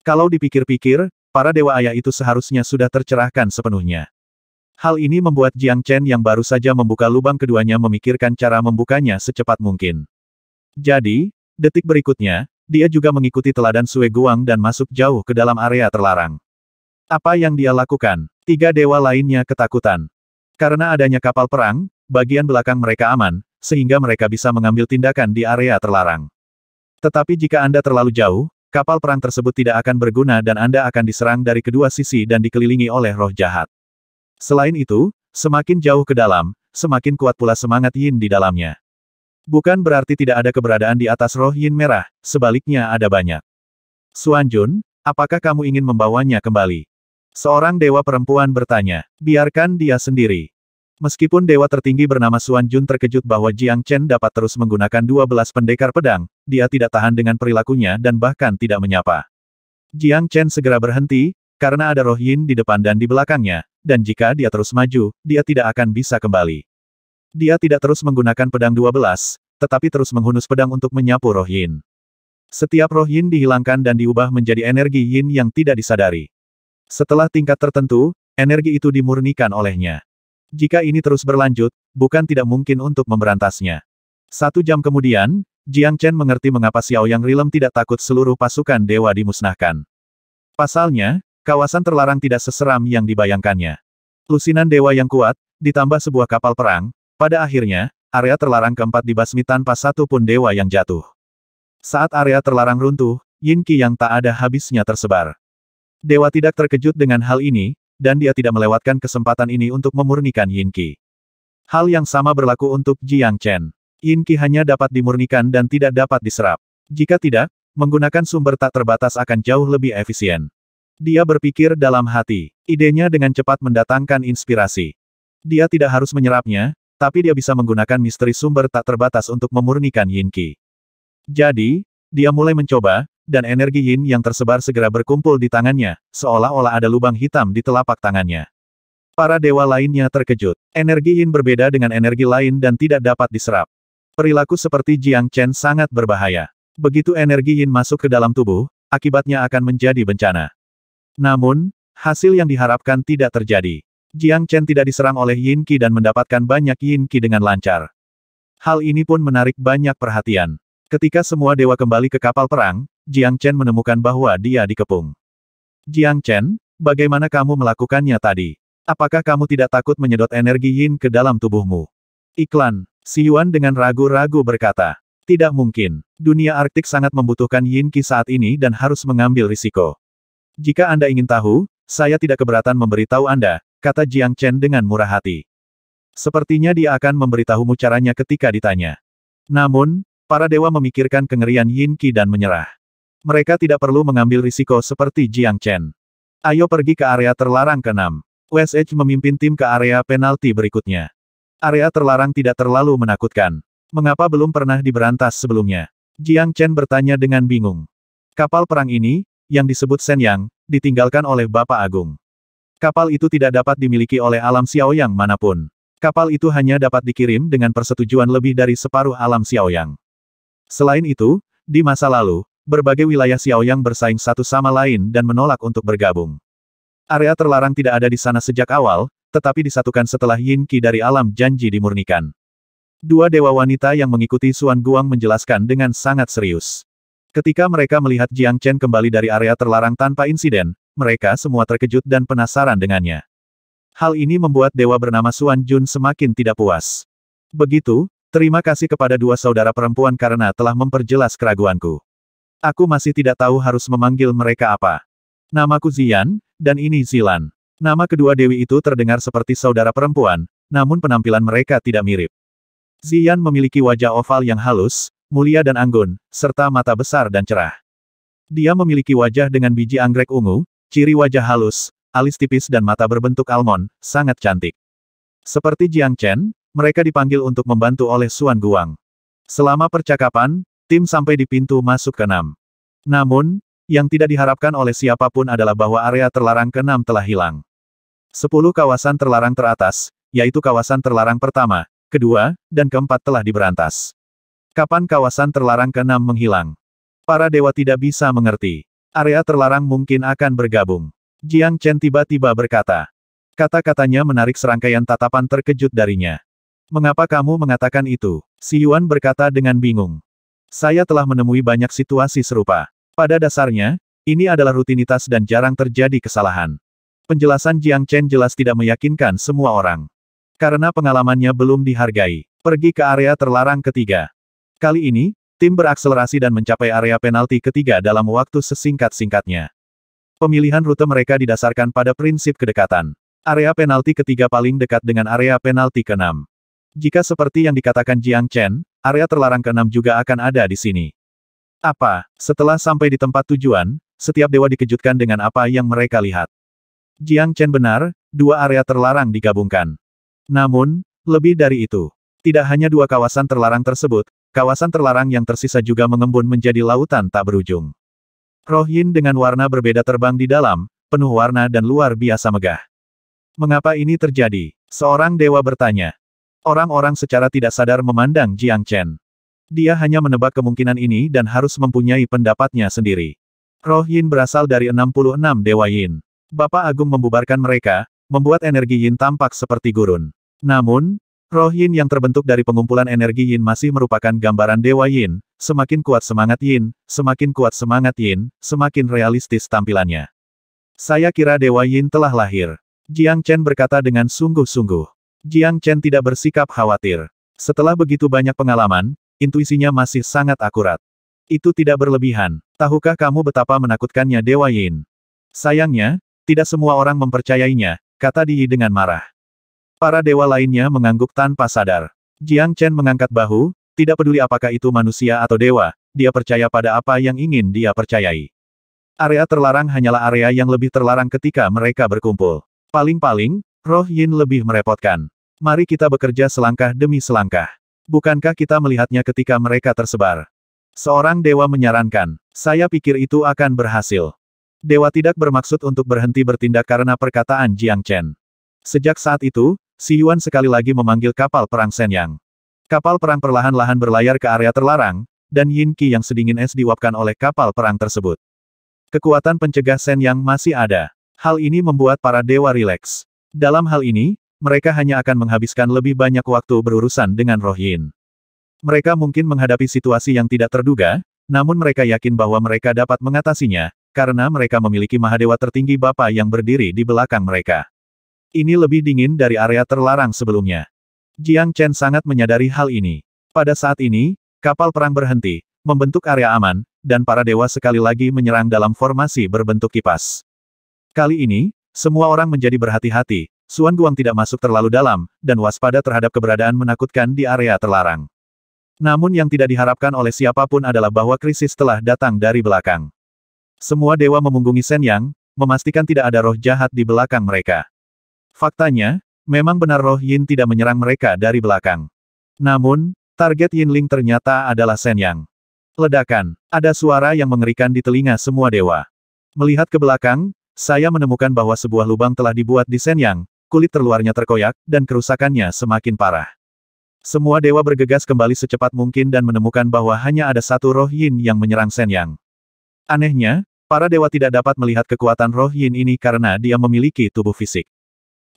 Kalau dipikir-pikir, para dewa ayah itu seharusnya sudah tercerahkan sepenuhnya. Hal ini membuat Jiang Chen yang baru saja membuka lubang keduanya memikirkan cara membukanya secepat mungkin. Jadi, detik berikutnya, dia juga mengikuti teladan Sue Guang dan masuk jauh ke dalam area terlarang. Apa yang dia lakukan? Tiga dewa lainnya ketakutan. Karena adanya kapal perang, bagian belakang mereka aman, sehingga mereka bisa mengambil tindakan di area terlarang. Tetapi jika Anda terlalu jauh, kapal perang tersebut tidak akan berguna dan Anda akan diserang dari kedua sisi dan dikelilingi oleh roh jahat. Selain itu, semakin jauh ke dalam, semakin kuat pula semangat yin di dalamnya. Bukan berarti tidak ada keberadaan di atas roh yin merah, sebaliknya ada banyak. Suan Jun, apakah kamu ingin membawanya kembali? Seorang dewa perempuan bertanya, biarkan dia sendiri. Meskipun dewa tertinggi bernama Suan Jun terkejut bahwa Jiang Chen dapat terus menggunakan 12 pendekar pedang, dia tidak tahan dengan perilakunya dan bahkan tidak menyapa. Jiang Chen segera berhenti, karena ada roh yin di depan dan di belakangnya, dan jika dia terus maju, dia tidak akan bisa kembali. Dia tidak terus menggunakan pedang 12, tetapi terus menghunus pedang untuk menyapu roh yin. Setiap roh yin dihilangkan dan diubah menjadi energi yin yang tidak disadari. Setelah tingkat tertentu, energi itu dimurnikan olehnya. Jika ini terus berlanjut, bukan tidak mungkin untuk memberantasnya. Satu jam kemudian, Jiang Chen mengerti mengapa Xiao Yang Rilem tidak takut seluruh pasukan dewa dimusnahkan. Pasalnya, kawasan terlarang tidak seseram yang dibayangkannya. Lusinan dewa yang kuat, ditambah sebuah kapal perang, pada akhirnya, area terlarang keempat dibasmi tanpa satu pun dewa yang jatuh. Saat area terlarang runtuh, yin qi yang tak ada habisnya tersebar. Dewa tidak terkejut dengan hal ini, dan dia tidak melewatkan kesempatan ini untuk memurnikan yin qi. Hal yang sama berlaku untuk Jiang Chen. Yin qi hanya dapat dimurnikan dan tidak dapat diserap. Jika tidak, menggunakan sumber tak terbatas akan jauh lebih efisien. Dia berpikir dalam hati. Idenya dengan cepat mendatangkan inspirasi. Dia tidak harus menyerapnya, tapi dia bisa menggunakan misteri sumber tak terbatas untuk memurnikan Yin Qi. Jadi, dia mulai mencoba, dan energi Yin yang tersebar segera berkumpul di tangannya, seolah-olah ada lubang hitam di telapak tangannya. Para dewa lainnya terkejut. Energi Yin berbeda dengan energi lain dan tidak dapat diserap. Perilaku seperti Jiang Chen sangat berbahaya. Begitu energi Yin masuk ke dalam tubuh, akibatnya akan menjadi bencana. Namun, hasil yang diharapkan tidak terjadi. Jiang Chen tidak diserang oleh Yin Qi dan mendapatkan banyak Yin Qi dengan lancar. Hal ini pun menarik banyak perhatian. Ketika semua dewa kembali ke kapal perang, Jiang Chen menemukan bahwa dia dikepung. Jiang Chen, bagaimana kamu melakukannya tadi? Apakah kamu tidak takut menyedot energi Yin ke dalam tubuhmu? Iklan, Si Yuan dengan ragu-ragu berkata. Tidak mungkin. Dunia Arktik sangat membutuhkan Yin Qi saat ini dan harus mengambil risiko. Jika Anda ingin tahu, saya tidak keberatan memberitahu Anda, kata Jiang Chen dengan murah hati. Sepertinya dia akan memberitahumu caranya ketika ditanya. Namun, para dewa memikirkan kengerian Yin Qi dan menyerah. Mereka tidak perlu mengambil risiko seperti Jiang Chen. Ayo pergi ke area terlarang keenam. West Edge memimpin tim ke area penalti berikutnya. Area terlarang tidak terlalu menakutkan. Mengapa belum pernah diberantas sebelumnya? Jiang Chen bertanya dengan bingung. Kapal perang ini, yang disebut Shen Yang, ditinggalkan oleh Bapak Agung. Kapal itu tidak dapat dimiliki oleh alam Xiaoyang manapun. Kapal itu hanya dapat dikirim dengan persetujuan lebih dari separuh alam Xiaoyang. Selain itu, di masa lalu, berbagai wilayah Xiaoyang bersaing satu sama lain dan menolak untuk bergabung. Area terlarang tidak ada di sana sejak awal, tetapi disatukan setelah Yin Qi dari alam janji dimurnikan. Dua dewa wanita yang mengikuti Suan Guang menjelaskan dengan sangat serius. Ketika mereka melihat Jiang Chen kembali dari area terlarang tanpa insiden, mereka semua terkejut dan penasaran dengannya. Hal ini membuat dewa bernama Suan Jun semakin tidak puas. Begitu, terima kasih kepada dua saudara perempuan karena telah memperjelas keraguanku. Aku masih tidak tahu harus memanggil mereka apa. Namaku Zian, dan ini Zilan. Nama kedua dewi itu terdengar seperti saudara perempuan, namun penampilan mereka tidak mirip. Zian memiliki wajah oval yang halus, mulia dan anggun, serta mata besar dan cerah. Dia memiliki wajah dengan biji anggrek ungu, Ciri wajah halus, alis tipis dan mata berbentuk almond, sangat cantik. Seperti Jiang Chen, mereka dipanggil untuk membantu oleh Suan Guang. Selama percakapan, tim sampai di pintu masuk ke keenam. Namun, yang tidak diharapkan oleh siapapun adalah bahwa area terlarang ke keenam telah hilang. Sepuluh kawasan terlarang teratas, yaitu kawasan terlarang pertama, kedua, dan keempat telah diberantas. Kapan kawasan terlarang ke keenam menghilang? Para dewa tidak bisa mengerti. Area terlarang mungkin akan bergabung. Jiang Chen tiba-tiba berkata. Kata-katanya menarik serangkaian tatapan terkejut darinya. Mengapa kamu mengatakan itu? Si Yuan berkata dengan bingung. Saya telah menemui banyak situasi serupa. Pada dasarnya, ini adalah rutinitas dan jarang terjadi kesalahan. Penjelasan Jiang Chen jelas tidak meyakinkan semua orang. Karena pengalamannya belum dihargai. Pergi ke area terlarang ketiga. Kali ini, Tim berakselerasi dan mencapai area penalti ketiga dalam waktu sesingkat-singkatnya. Pemilihan rute mereka didasarkan pada prinsip kedekatan. Area penalti ketiga paling dekat dengan area penalti keenam. Jika seperti yang dikatakan Jiang Chen, area terlarang keenam juga akan ada di sini. Apa? Setelah sampai di tempat tujuan, setiap dewa dikejutkan dengan apa yang mereka lihat. Jiang Chen benar, dua area terlarang digabungkan. Namun, lebih dari itu, tidak hanya dua kawasan terlarang tersebut, Kawasan terlarang yang tersisa juga mengembun menjadi lautan tak berujung. Roh Yin dengan warna berbeda terbang di dalam, penuh warna dan luar biasa megah. Mengapa ini terjadi? Seorang dewa bertanya. Orang-orang secara tidak sadar memandang Jiang Chen. Dia hanya menebak kemungkinan ini dan harus mempunyai pendapatnya sendiri. Roh Yin berasal dari 66 dewa Yin. Bapak Agung membubarkan mereka, membuat energi Yin tampak seperti gurun. Namun, Roh Yin yang terbentuk dari pengumpulan energi Yin masih merupakan gambaran Dewa Yin, semakin kuat semangat Yin, semakin kuat semangat Yin, semakin realistis tampilannya. Saya kira Dewa Yin telah lahir. Jiang Chen berkata dengan sungguh-sungguh. Jiang Chen tidak bersikap khawatir. Setelah begitu banyak pengalaman, intuisinya masih sangat akurat. Itu tidak berlebihan. Tahukah kamu betapa menakutkannya Dewa Yin? Sayangnya, tidak semua orang mempercayainya, kata Di dengan marah. Para dewa lainnya mengangguk tanpa sadar. Jiang Chen mengangkat bahu, tidak peduli apakah itu manusia atau dewa, dia percaya pada apa yang ingin dia percayai. Area terlarang hanyalah area yang lebih terlarang ketika mereka berkumpul. Paling-paling, roh Yin lebih merepotkan. Mari kita bekerja selangkah demi selangkah. Bukankah kita melihatnya ketika mereka tersebar? Seorang dewa menyarankan, saya pikir itu akan berhasil. Dewa tidak bermaksud untuk berhenti bertindak karena perkataan Jiang Chen. Sejak saat itu, Si Yuan sekali lagi memanggil kapal perang Senyang. Kapal perang perlahan-lahan berlayar ke area terlarang, dan Yin Qi yang sedingin es diuapkan oleh kapal perang tersebut. Kekuatan pencegah Senyang masih ada. Hal ini membuat para dewa rileks. Dalam hal ini, mereka hanya akan menghabiskan lebih banyak waktu berurusan dengan roh Yin. Mereka mungkin menghadapi situasi yang tidak terduga, namun mereka yakin bahwa mereka dapat mengatasinya, karena mereka memiliki Mahadewa tertinggi Bapa yang berdiri di belakang mereka. Ini lebih dingin dari area terlarang sebelumnya. Jiang Chen sangat menyadari hal ini. Pada saat ini, kapal perang berhenti, membentuk area aman, dan para dewa sekali lagi menyerang dalam formasi berbentuk kipas. Kali ini, semua orang menjadi berhati-hati, Suan Guang tidak masuk terlalu dalam, dan waspada terhadap keberadaan menakutkan di area terlarang. Namun yang tidak diharapkan oleh siapapun adalah bahwa krisis telah datang dari belakang. Semua dewa memunggungi Sen Yang, memastikan tidak ada roh jahat di belakang mereka. Faktanya, memang benar roh Yin tidak menyerang mereka dari belakang. Namun, target Yin Ling ternyata adalah Shen Yang. Ledakan, ada suara yang mengerikan di telinga semua dewa. Melihat ke belakang, saya menemukan bahwa sebuah lubang telah dibuat di Shen Yang, kulit terluarnya terkoyak, dan kerusakannya semakin parah. Semua dewa bergegas kembali secepat mungkin dan menemukan bahwa hanya ada satu roh yin yang menyerang Shen Yang. Anehnya, para dewa tidak dapat melihat kekuatan roh yin ini karena dia memiliki tubuh fisik.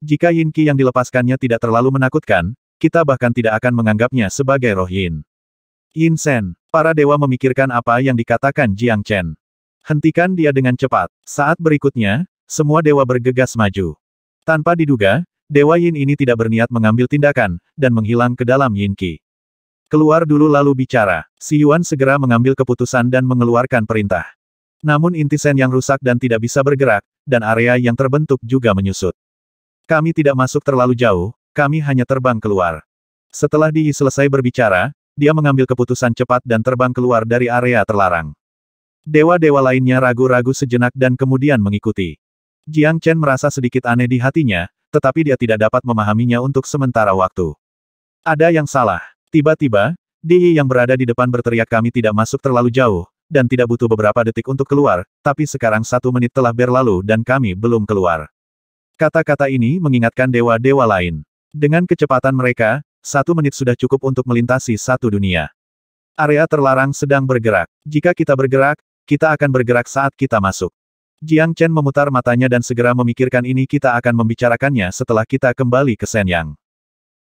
Jika Yin Qi yang dilepaskannya tidak terlalu menakutkan, kita bahkan tidak akan menganggapnya sebagai roh Yin. Yin Sen, para dewa memikirkan apa yang dikatakan Jiang Chen. Hentikan dia dengan cepat. Saat berikutnya, semua dewa bergegas maju. Tanpa diduga, Dewa Yin ini tidak berniat mengambil tindakan, dan menghilang ke dalam Yin Qi. Keluar dulu lalu bicara, Si Yuan segera mengambil keputusan dan mengeluarkan perintah. Namun inti Sen yang rusak dan tidak bisa bergerak, dan area yang terbentuk juga menyusut. Kami tidak masuk terlalu jauh, kami hanya terbang keluar. Setelah Dii selesai berbicara, dia mengambil keputusan cepat dan terbang keluar dari area terlarang. Dewa-dewa lainnya ragu-ragu sejenak dan kemudian mengikuti. Jiang Chen merasa sedikit aneh di hatinya, tetapi dia tidak dapat memahaminya untuk sementara waktu. Ada yang salah. Tiba-tiba, Di yang berada di depan berteriak kami tidak masuk terlalu jauh, dan tidak butuh beberapa detik untuk keluar, tapi sekarang satu menit telah berlalu dan kami belum keluar. Kata-kata ini mengingatkan dewa-dewa lain. Dengan kecepatan mereka, satu menit sudah cukup untuk melintasi satu dunia. Area terlarang sedang bergerak. Jika kita bergerak, kita akan bergerak saat kita masuk. Jiang Chen memutar matanya dan segera memikirkan ini kita akan membicarakannya setelah kita kembali ke Shenyang.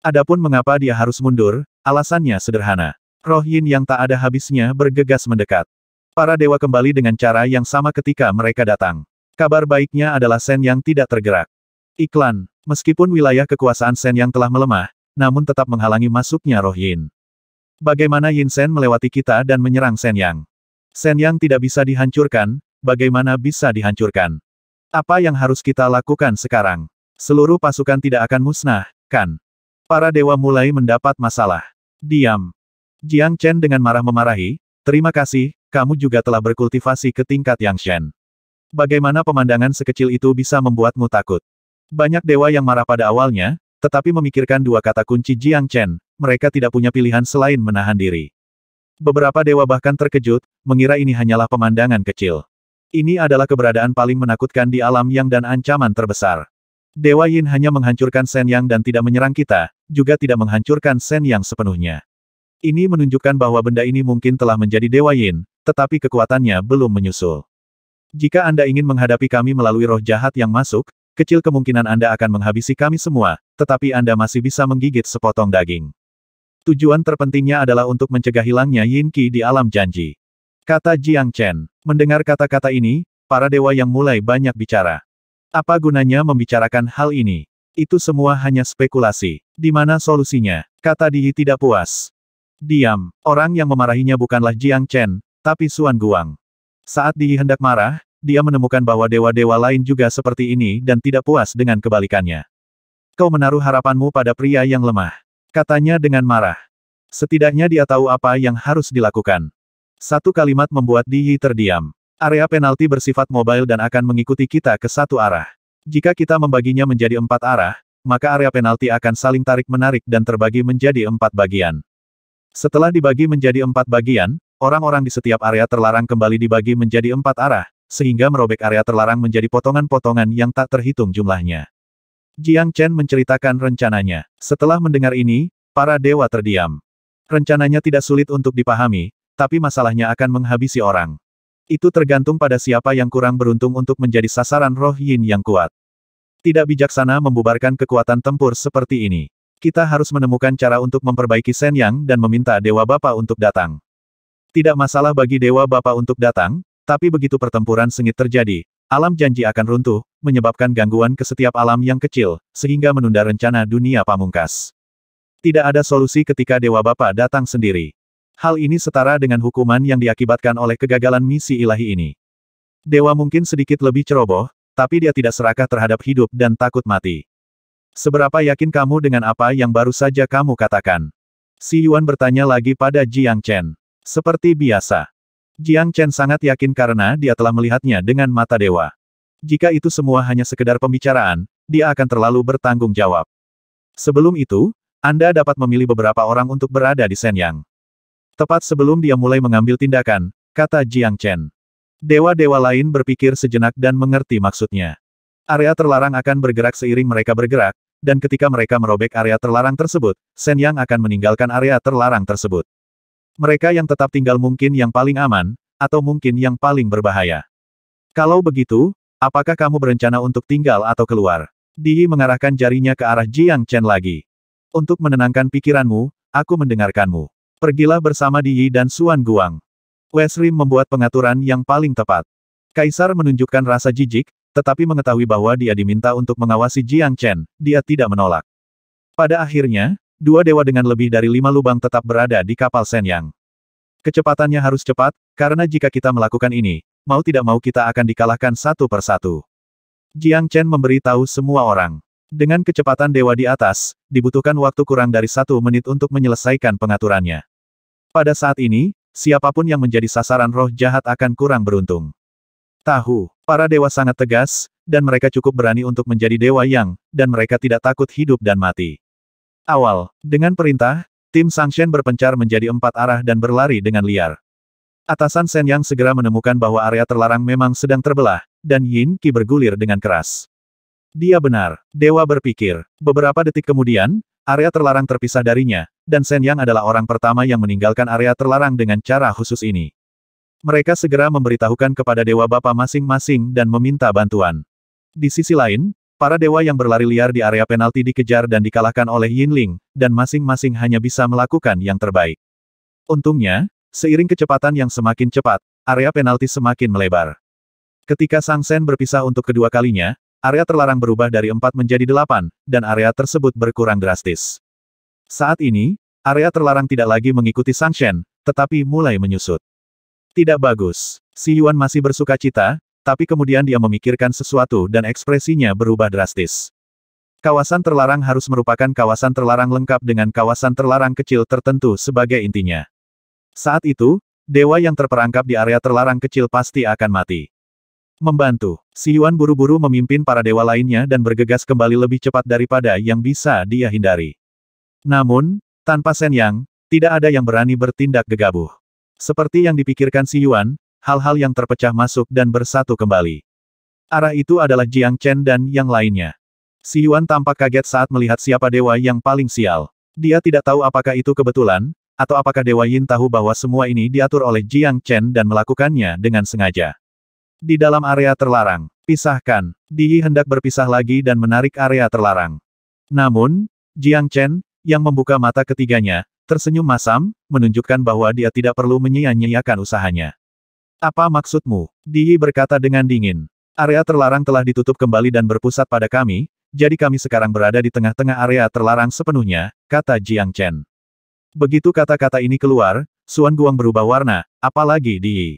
Adapun mengapa dia harus mundur, alasannya sederhana. Roh Yin yang tak ada habisnya bergegas mendekat. Para dewa kembali dengan cara yang sama ketika mereka datang. Kabar baiknya adalah Shen yang tidak tergerak. Iklan. Meskipun wilayah kekuasaan Shen yang telah melemah, namun tetap menghalangi masuknya roh Yin. Bagaimana Yin Shen melewati kita dan menyerang Shen Yang? Shen Yang tidak bisa dihancurkan, bagaimana bisa dihancurkan? Apa yang harus kita lakukan sekarang? Seluruh pasukan tidak akan musnah, kan? Para dewa mulai mendapat masalah. Diam. Jiang Chen dengan marah memarahi, terima kasih, kamu juga telah berkultivasi ke tingkat Yang Shen. Bagaimana pemandangan sekecil itu bisa membuatmu takut? Banyak dewa yang marah pada awalnya, tetapi memikirkan dua kata kunci Jiang Chen, mereka tidak punya pilihan selain menahan diri. Beberapa dewa bahkan terkejut, mengira ini hanyalah pemandangan kecil. Ini adalah keberadaan paling menakutkan di alam yang dan ancaman terbesar. Dewa Yin hanya menghancurkan Sen Yang dan tidak menyerang kita, juga tidak menghancurkan Sen Yang sepenuhnya. Ini menunjukkan bahwa benda ini mungkin telah menjadi Dewa Yin, tetapi kekuatannya belum menyusul. Jika Anda ingin menghadapi kami melalui roh jahat yang masuk, kecil kemungkinan Anda akan menghabisi kami semua, tetapi Anda masih bisa menggigit sepotong daging. Tujuan terpentingnya adalah untuk mencegah hilangnya Yin Qi di alam janji. Kata Jiang Chen. Mendengar kata-kata ini, para dewa yang mulai banyak bicara. Apa gunanya membicarakan hal ini? Itu semua hanya spekulasi. Di mana solusinya? Kata Di Yi tidak puas. Diam. Orang yang memarahinya bukanlah Jiang Chen, tapi Suan Guang. Saat Di Yi hendak marah, dia menemukan bahwa dewa-dewa lain juga seperti ini dan tidak puas dengan kebalikannya. Kau menaruh harapanmu pada pria yang lemah. Katanya dengan marah. Setidaknya dia tahu apa yang harus dilakukan. Satu kalimat membuat Diyi terdiam. Area penalti bersifat mobile dan akan mengikuti kita ke satu arah. Jika kita membaginya menjadi empat arah, maka area penalti akan saling tarik-menarik dan terbagi menjadi empat bagian. Setelah dibagi menjadi empat bagian, orang-orang di setiap area terlarang kembali dibagi menjadi empat arah, sehingga merobek area terlarang menjadi potongan-potongan yang tak terhitung jumlahnya. Jiang Chen menceritakan rencananya. Setelah mendengar ini, para dewa terdiam. Rencananya tidak sulit untuk dipahami, tapi masalahnya akan menghabisi orang. Itu tergantung pada siapa yang kurang beruntung untuk menjadi sasaran roh yin yang kuat. Tidak bijaksana membubarkan kekuatan tempur seperti ini. Kita harus menemukan cara untuk memperbaiki Shen Yang dan meminta Dewa Bapa untuk datang. Tidak masalah bagi Dewa Bapa untuk datang, tapi begitu pertempuran sengit terjadi, alam janji akan runtuh, menyebabkan gangguan ke setiap alam yang kecil, sehingga menunda rencana dunia pamungkas. Tidak ada solusi ketika Dewa Bapa datang sendiri. Hal ini setara dengan hukuman yang diakibatkan oleh kegagalan misi ilahi ini. Dewa mungkin sedikit lebih ceroboh, tapi dia tidak serakah terhadap hidup dan takut mati. Seberapa yakin kamu dengan apa yang baru saja kamu katakan? Si Yuan bertanya lagi pada Jiang Chen. Seperti biasa, Jiang Chen sangat yakin karena dia telah melihatnya dengan mata dewa. Jika itu semua hanya sekedar pembicaraan, dia akan terlalu bertanggung jawab. Sebelum itu, Anda dapat memilih beberapa orang untuk berada di Shenyang. Tepat sebelum dia mulai mengambil tindakan, kata Jiang Chen. Dewa-dewa lain berpikir sejenak dan mengerti maksudnya. Area terlarang akan bergerak seiring mereka bergerak, dan ketika mereka merobek area terlarang tersebut, Senyang akan meninggalkan area terlarang tersebut. Mereka yang tetap tinggal mungkin yang paling aman, atau mungkin yang paling berbahaya. Kalau begitu, apakah kamu berencana untuk tinggal atau keluar? Di mengarahkan jarinya ke arah Jiang Chen lagi. Untuk menenangkan pikiranmu, aku mendengarkanmu. Pergilah bersama Di dan Suan Guang. Wesrim membuat pengaturan yang paling tepat. Kaisar menunjukkan rasa jijik, tetapi mengetahui bahwa dia diminta untuk mengawasi Jiang Chen, dia tidak menolak. Pada akhirnya, Dua dewa dengan lebih dari lima lubang tetap berada di kapal Senyang. Kecepatannya harus cepat, karena jika kita melakukan ini, mau tidak mau kita akan dikalahkan satu persatu. Jiang Chen memberi tahu semua orang. Dengan kecepatan dewa di atas, dibutuhkan waktu kurang dari satu menit untuk menyelesaikan pengaturannya. Pada saat ini, siapapun yang menjadi sasaran roh jahat akan kurang beruntung. Tahu, para dewa sangat tegas, dan mereka cukup berani untuk menjadi dewa yang, dan mereka tidak takut hidup dan mati. Awal, dengan perintah, tim Sang Shen berpencar menjadi empat arah dan berlari dengan liar. Atasan Shen Yang segera menemukan bahwa area terlarang memang sedang terbelah, dan Yin Qi bergulir dengan keras. Dia benar, Dewa berpikir. Beberapa detik kemudian, area terlarang terpisah darinya, dan Shen Yang adalah orang pertama yang meninggalkan area terlarang dengan cara khusus ini. Mereka segera memberitahukan kepada Dewa Bapa masing-masing dan meminta bantuan. Di sisi lain, Para dewa yang berlari liar di area penalti dikejar dan dikalahkan oleh Yin Ling, dan masing-masing hanya bisa melakukan yang terbaik. Untungnya, seiring kecepatan yang semakin cepat, area penalti semakin melebar. Ketika Sang Sen berpisah untuk kedua kalinya, area terlarang berubah dari empat menjadi delapan, dan area tersebut berkurang drastis. Saat ini, area terlarang tidak lagi mengikuti Sang Shen, tetapi mulai menyusut. Tidak bagus. Si Yuan masih bersuka cita, tapi kemudian dia memikirkan sesuatu dan ekspresinya berubah drastis. Kawasan terlarang harus merupakan kawasan terlarang lengkap dengan kawasan terlarang kecil tertentu sebagai intinya. Saat itu, dewa yang terperangkap di area terlarang kecil pasti akan mati. Membantu, Si Yuan buru-buru memimpin para dewa lainnya dan bergegas kembali lebih cepat daripada yang bisa dia hindari. Namun, tanpa Sen Yang, tidak ada yang berani bertindak gegabah. Seperti yang dipikirkan Si Yuan, hal-hal yang terpecah masuk dan bersatu kembali. Arah itu adalah Jiang Chen dan yang lainnya. Si Yuan tampak kaget saat melihat siapa dewa yang paling sial. Dia tidak tahu apakah itu kebetulan, atau apakah Dewa Yin tahu bahwa semua ini diatur oleh Jiang Chen dan melakukannya dengan sengaja. Di dalam area terlarang, pisahkan. Di hendak berpisah lagi dan menarik area terlarang. Namun, Jiang Chen, yang membuka mata ketiganya, tersenyum masam, menunjukkan bahwa dia tidak perlu menyia-nyiakan usahanya. Apa maksudmu? Dihi berkata dengan dingin. Area terlarang telah ditutup kembali dan berpusat pada kami, jadi kami sekarang berada di tengah-tengah area terlarang sepenuhnya, kata Jiang Chen. Begitu kata-kata ini keluar, Suan Guang berubah warna, apalagi Di.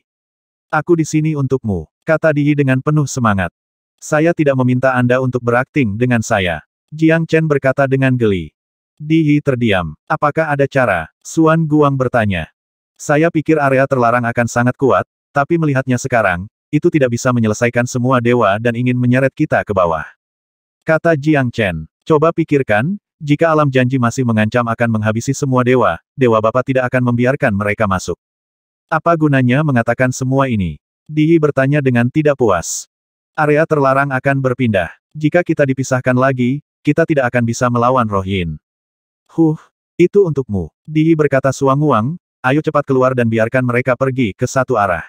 Aku di sini untukmu, kata Di dengan penuh semangat. Saya tidak meminta Anda untuk berakting dengan saya. Jiang Chen berkata dengan geli. Di terdiam. Apakah ada cara? Suan Guang bertanya. Saya pikir area terlarang akan sangat kuat, tapi melihatnya sekarang, itu tidak bisa menyelesaikan semua dewa dan ingin menyeret kita ke bawah. Kata Jiang Chen, coba pikirkan, jika alam janji masih mengancam akan menghabisi semua dewa, dewa bapak tidak akan membiarkan mereka masuk. Apa gunanya mengatakan semua ini? Di bertanya dengan tidak puas. Area terlarang akan berpindah. Jika kita dipisahkan lagi, kita tidak akan bisa melawan Roh Yin. Huh, itu untukmu. Di berkata suang-uang, ayo cepat keluar dan biarkan mereka pergi ke satu arah.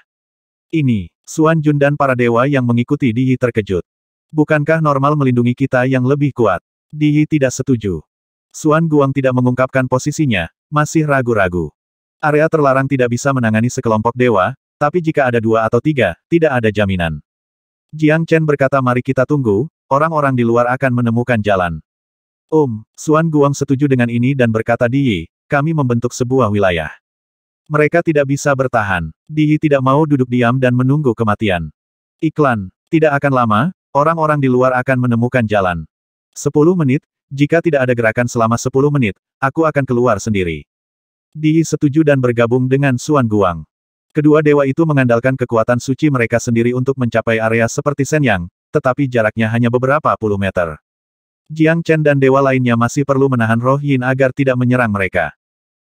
Ini, Suan Jun dan para dewa yang mengikuti Diyi terkejut. Bukankah normal melindungi kita yang lebih kuat? Diyi tidak setuju. Suan Guang tidak mengungkapkan posisinya, masih ragu-ragu. Area terlarang tidak bisa menangani sekelompok dewa, tapi jika ada dua atau tiga, tidak ada jaminan. Jiang Chen berkata mari kita tunggu, orang-orang di luar akan menemukan jalan. um, Suan Guang setuju dengan ini dan berkata Diyi, kami membentuk sebuah wilayah. Mereka tidak bisa bertahan. Dihi tidak mau duduk diam dan menunggu kematian. Iklan. Tidak akan lama, orang-orang di luar akan menemukan jalan. 10 menit, jika tidak ada gerakan selama 10 menit, aku akan keluar sendiri. Dihi setuju dan bergabung dengan Suan Guang. Kedua dewa itu mengandalkan kekuatan suci mereka sendiri untuk mencapai area seperti Senyang, tetapi jaraknya hanya beberapa puluh meter. Jiang Chen dan dewa lainnya masih perlu menahan roh yin agar tidak menyerang mereka.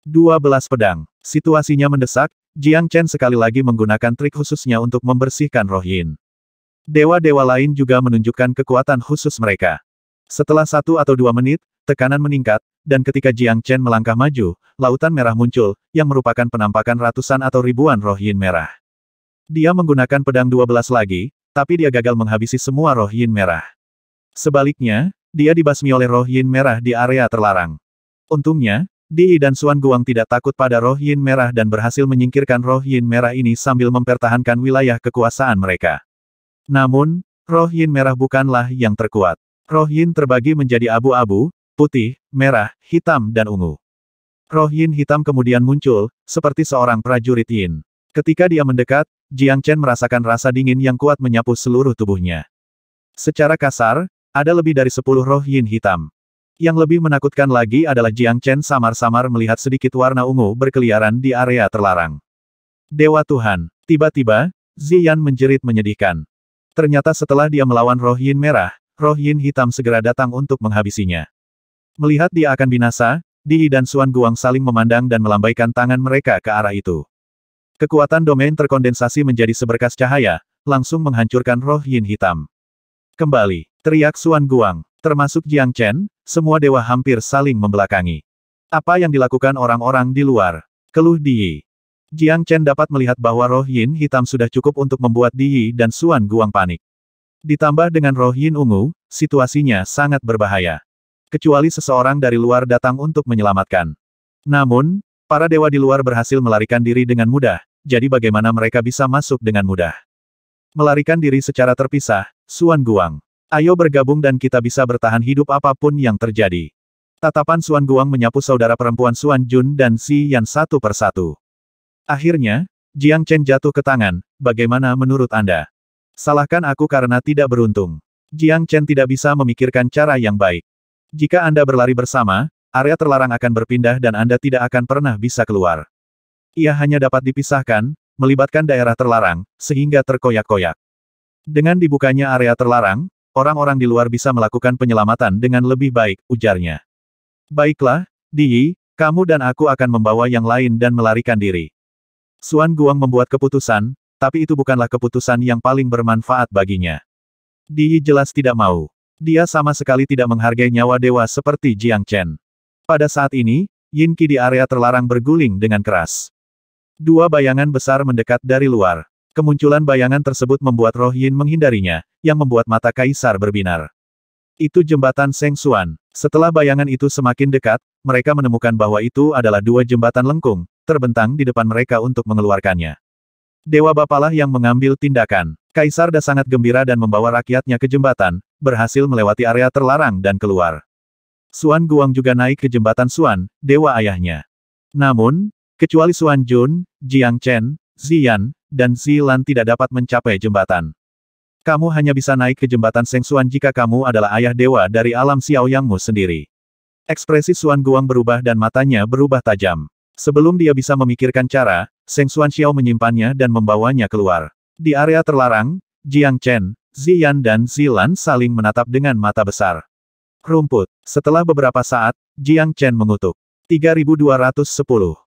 12 pedang. Situasinya mendesak, Jiang Chen sekali lagi menggunakan trik khususnya untuk membersihkan roh yin. Dewa-dewa lain juga menunjukkan kekuatan khusus mereka. Setelah satu atau dua menit, tekanan meningkat, dan ketika Jiang Chen melangkah maju, lautan merah muncul, yang merupakan penampakan ratusan atau ribuan roh yin merah. Dia menggunakan pedang 12 lagi, tapi dia gagal menghabisi semua roh yin merah. Sebaliknya, dia dibasmi oleh roh yin merah di area terlarang. Untungnya, di dan Suan Guang tidak takut pada roh yin merah dan berhasil menyingkirkan roh yin merah ini sambil mempertahankan wilayah kekuasaan mereka. Namun, roh yin merah bukanlah yang terkuat. Roh yin terbagi menjadi abu-abu, putih, merah, hitam dan ungu. Roh yin hitam kemudian muncul, seperti seorang prajurit yin. Ketika dia mendekat, Jiang Chen merasakan rasa dingin yang kuat menyapu seluruh tubuhnya. Secara kasar, ada lebih dari sepuluh roh yin hitam. Yang lebih menakutkan lagi adalah Jiang Chen samar-samar melihat sedikit warna ungu berkeliaran di area terlarang. Dewa Tuhan, tiba-tiba, Ziyan menjerit menyedihkan. Ternyata setelah dia melawan roh yin merah, roh yin hitam segera datang untuk menghabisinya. Melihat dia akan binasa, Di dan Suan Guang saling memandang dan melambaikan tangan mereka ke arah itu. Kekuatan domain terkondensasi menjadi seberkas cahaya, langsung menghancurkan roh yin hitam. Kembali, teriak Suan Guang. Termasuk Jiang Chen, semua dewa hampir saling membelakangi. Apa yang dilakukan orang-orang di luar? Keluh Di Yi. Jiang Chen dapat melihat bahwa roh yin hitam sudah cukup untuk membuat Di Yi dan Suan Guang panik. Ditambah dengan roh yin ungu, situasinya sangat berbahaya. Kecuali seseorang dari luar datang untuk menyelamatkan. Namun, para dewa di luar berhasil melarikan diri dengan mudah, jadi bagaimana mereka bisa masuk dengan mudah? Melarikan diri secara terpisah, Suan Guang. Ayo bergabung dan kita bisa bertahan hidup apapun yang terjadi. Tatapan Suan Guang menyapu saudara perempuan Suan Jun dan Si Yan satu persatu. Akhirnya, Jiang Chen jatuh ke tangan, bagaimana menurut Anda? Salahkan aku karena tidak beruntung. Jiang Chen tidak bisa memikirkan cara yang baik. Jika Anda berlari bersama, area terlarang akan berpindah dan Anda tidak akan pernah bisa keluar. Ia hanya dapat dipisahkan, melibatkan daerah terlarang, sehingga terkoyak-koyak. Dengan dibukanya area terlarang, orang-orang di luar bisa melakukan penyelamatan dengan lebih baik, ujarnya. Baiklah, Yi, kamu dan aku akan membawa yang lain dan melarikan diri. Suan Guang membuat keputusan, tapi itu bukanlah keputusan yang paling bermanfaat baginya. Yi jelas tidak mau. Dia sama sekali tidak menghargai nyawa dewa seperti Jiang Chen. Pada saat ini, Yin Qi di area terlarang berguling dengan keras. Dua bayangan besar mendekat dari luar. Kemunculan bayangan tersebut membuat Roh Yin menghindarinya, yang membuat mata kaisar berbinar. Itu jembatan Seng Suan. Setelah bayangan itu semakin dekat, mereka menemukan bahwa itu adalah dua jembatan lengkung, terbentang di depan mereka untuk mengeluarkannya. Dewa Bapalah yang mengambil tindakan. Kaisar Da sangat gembira dan membawa rakyatnya ke jembatan, berhasil melewati area terlarang dan keluar. Suan Guang juga naik ke jembatan Suan, dewa ayahnya. Namun, kecuali Suan Jun, Jiang Chen, Ziyan, dan Zilan tidak dapat mencapai jembatan. Kamu hanya bisa naik ke jembatan Sengsuan jika kamu adalah ayah dewa dari alam Xiaoyangmu sendiri. Ekspresi Xuan Guang berubah dan matanya berubah tajam. Sebelum dia bisa memikirkan cara, Sengsuan Xiao menyimpannya dan membawanya keluar. Di area terlarang, Jiang Chen, Ziyan dan Zilan saling menatap dengan mata besar. Rumput. Setelah beberapa saat, Jiang Chen mengutuk. 3210.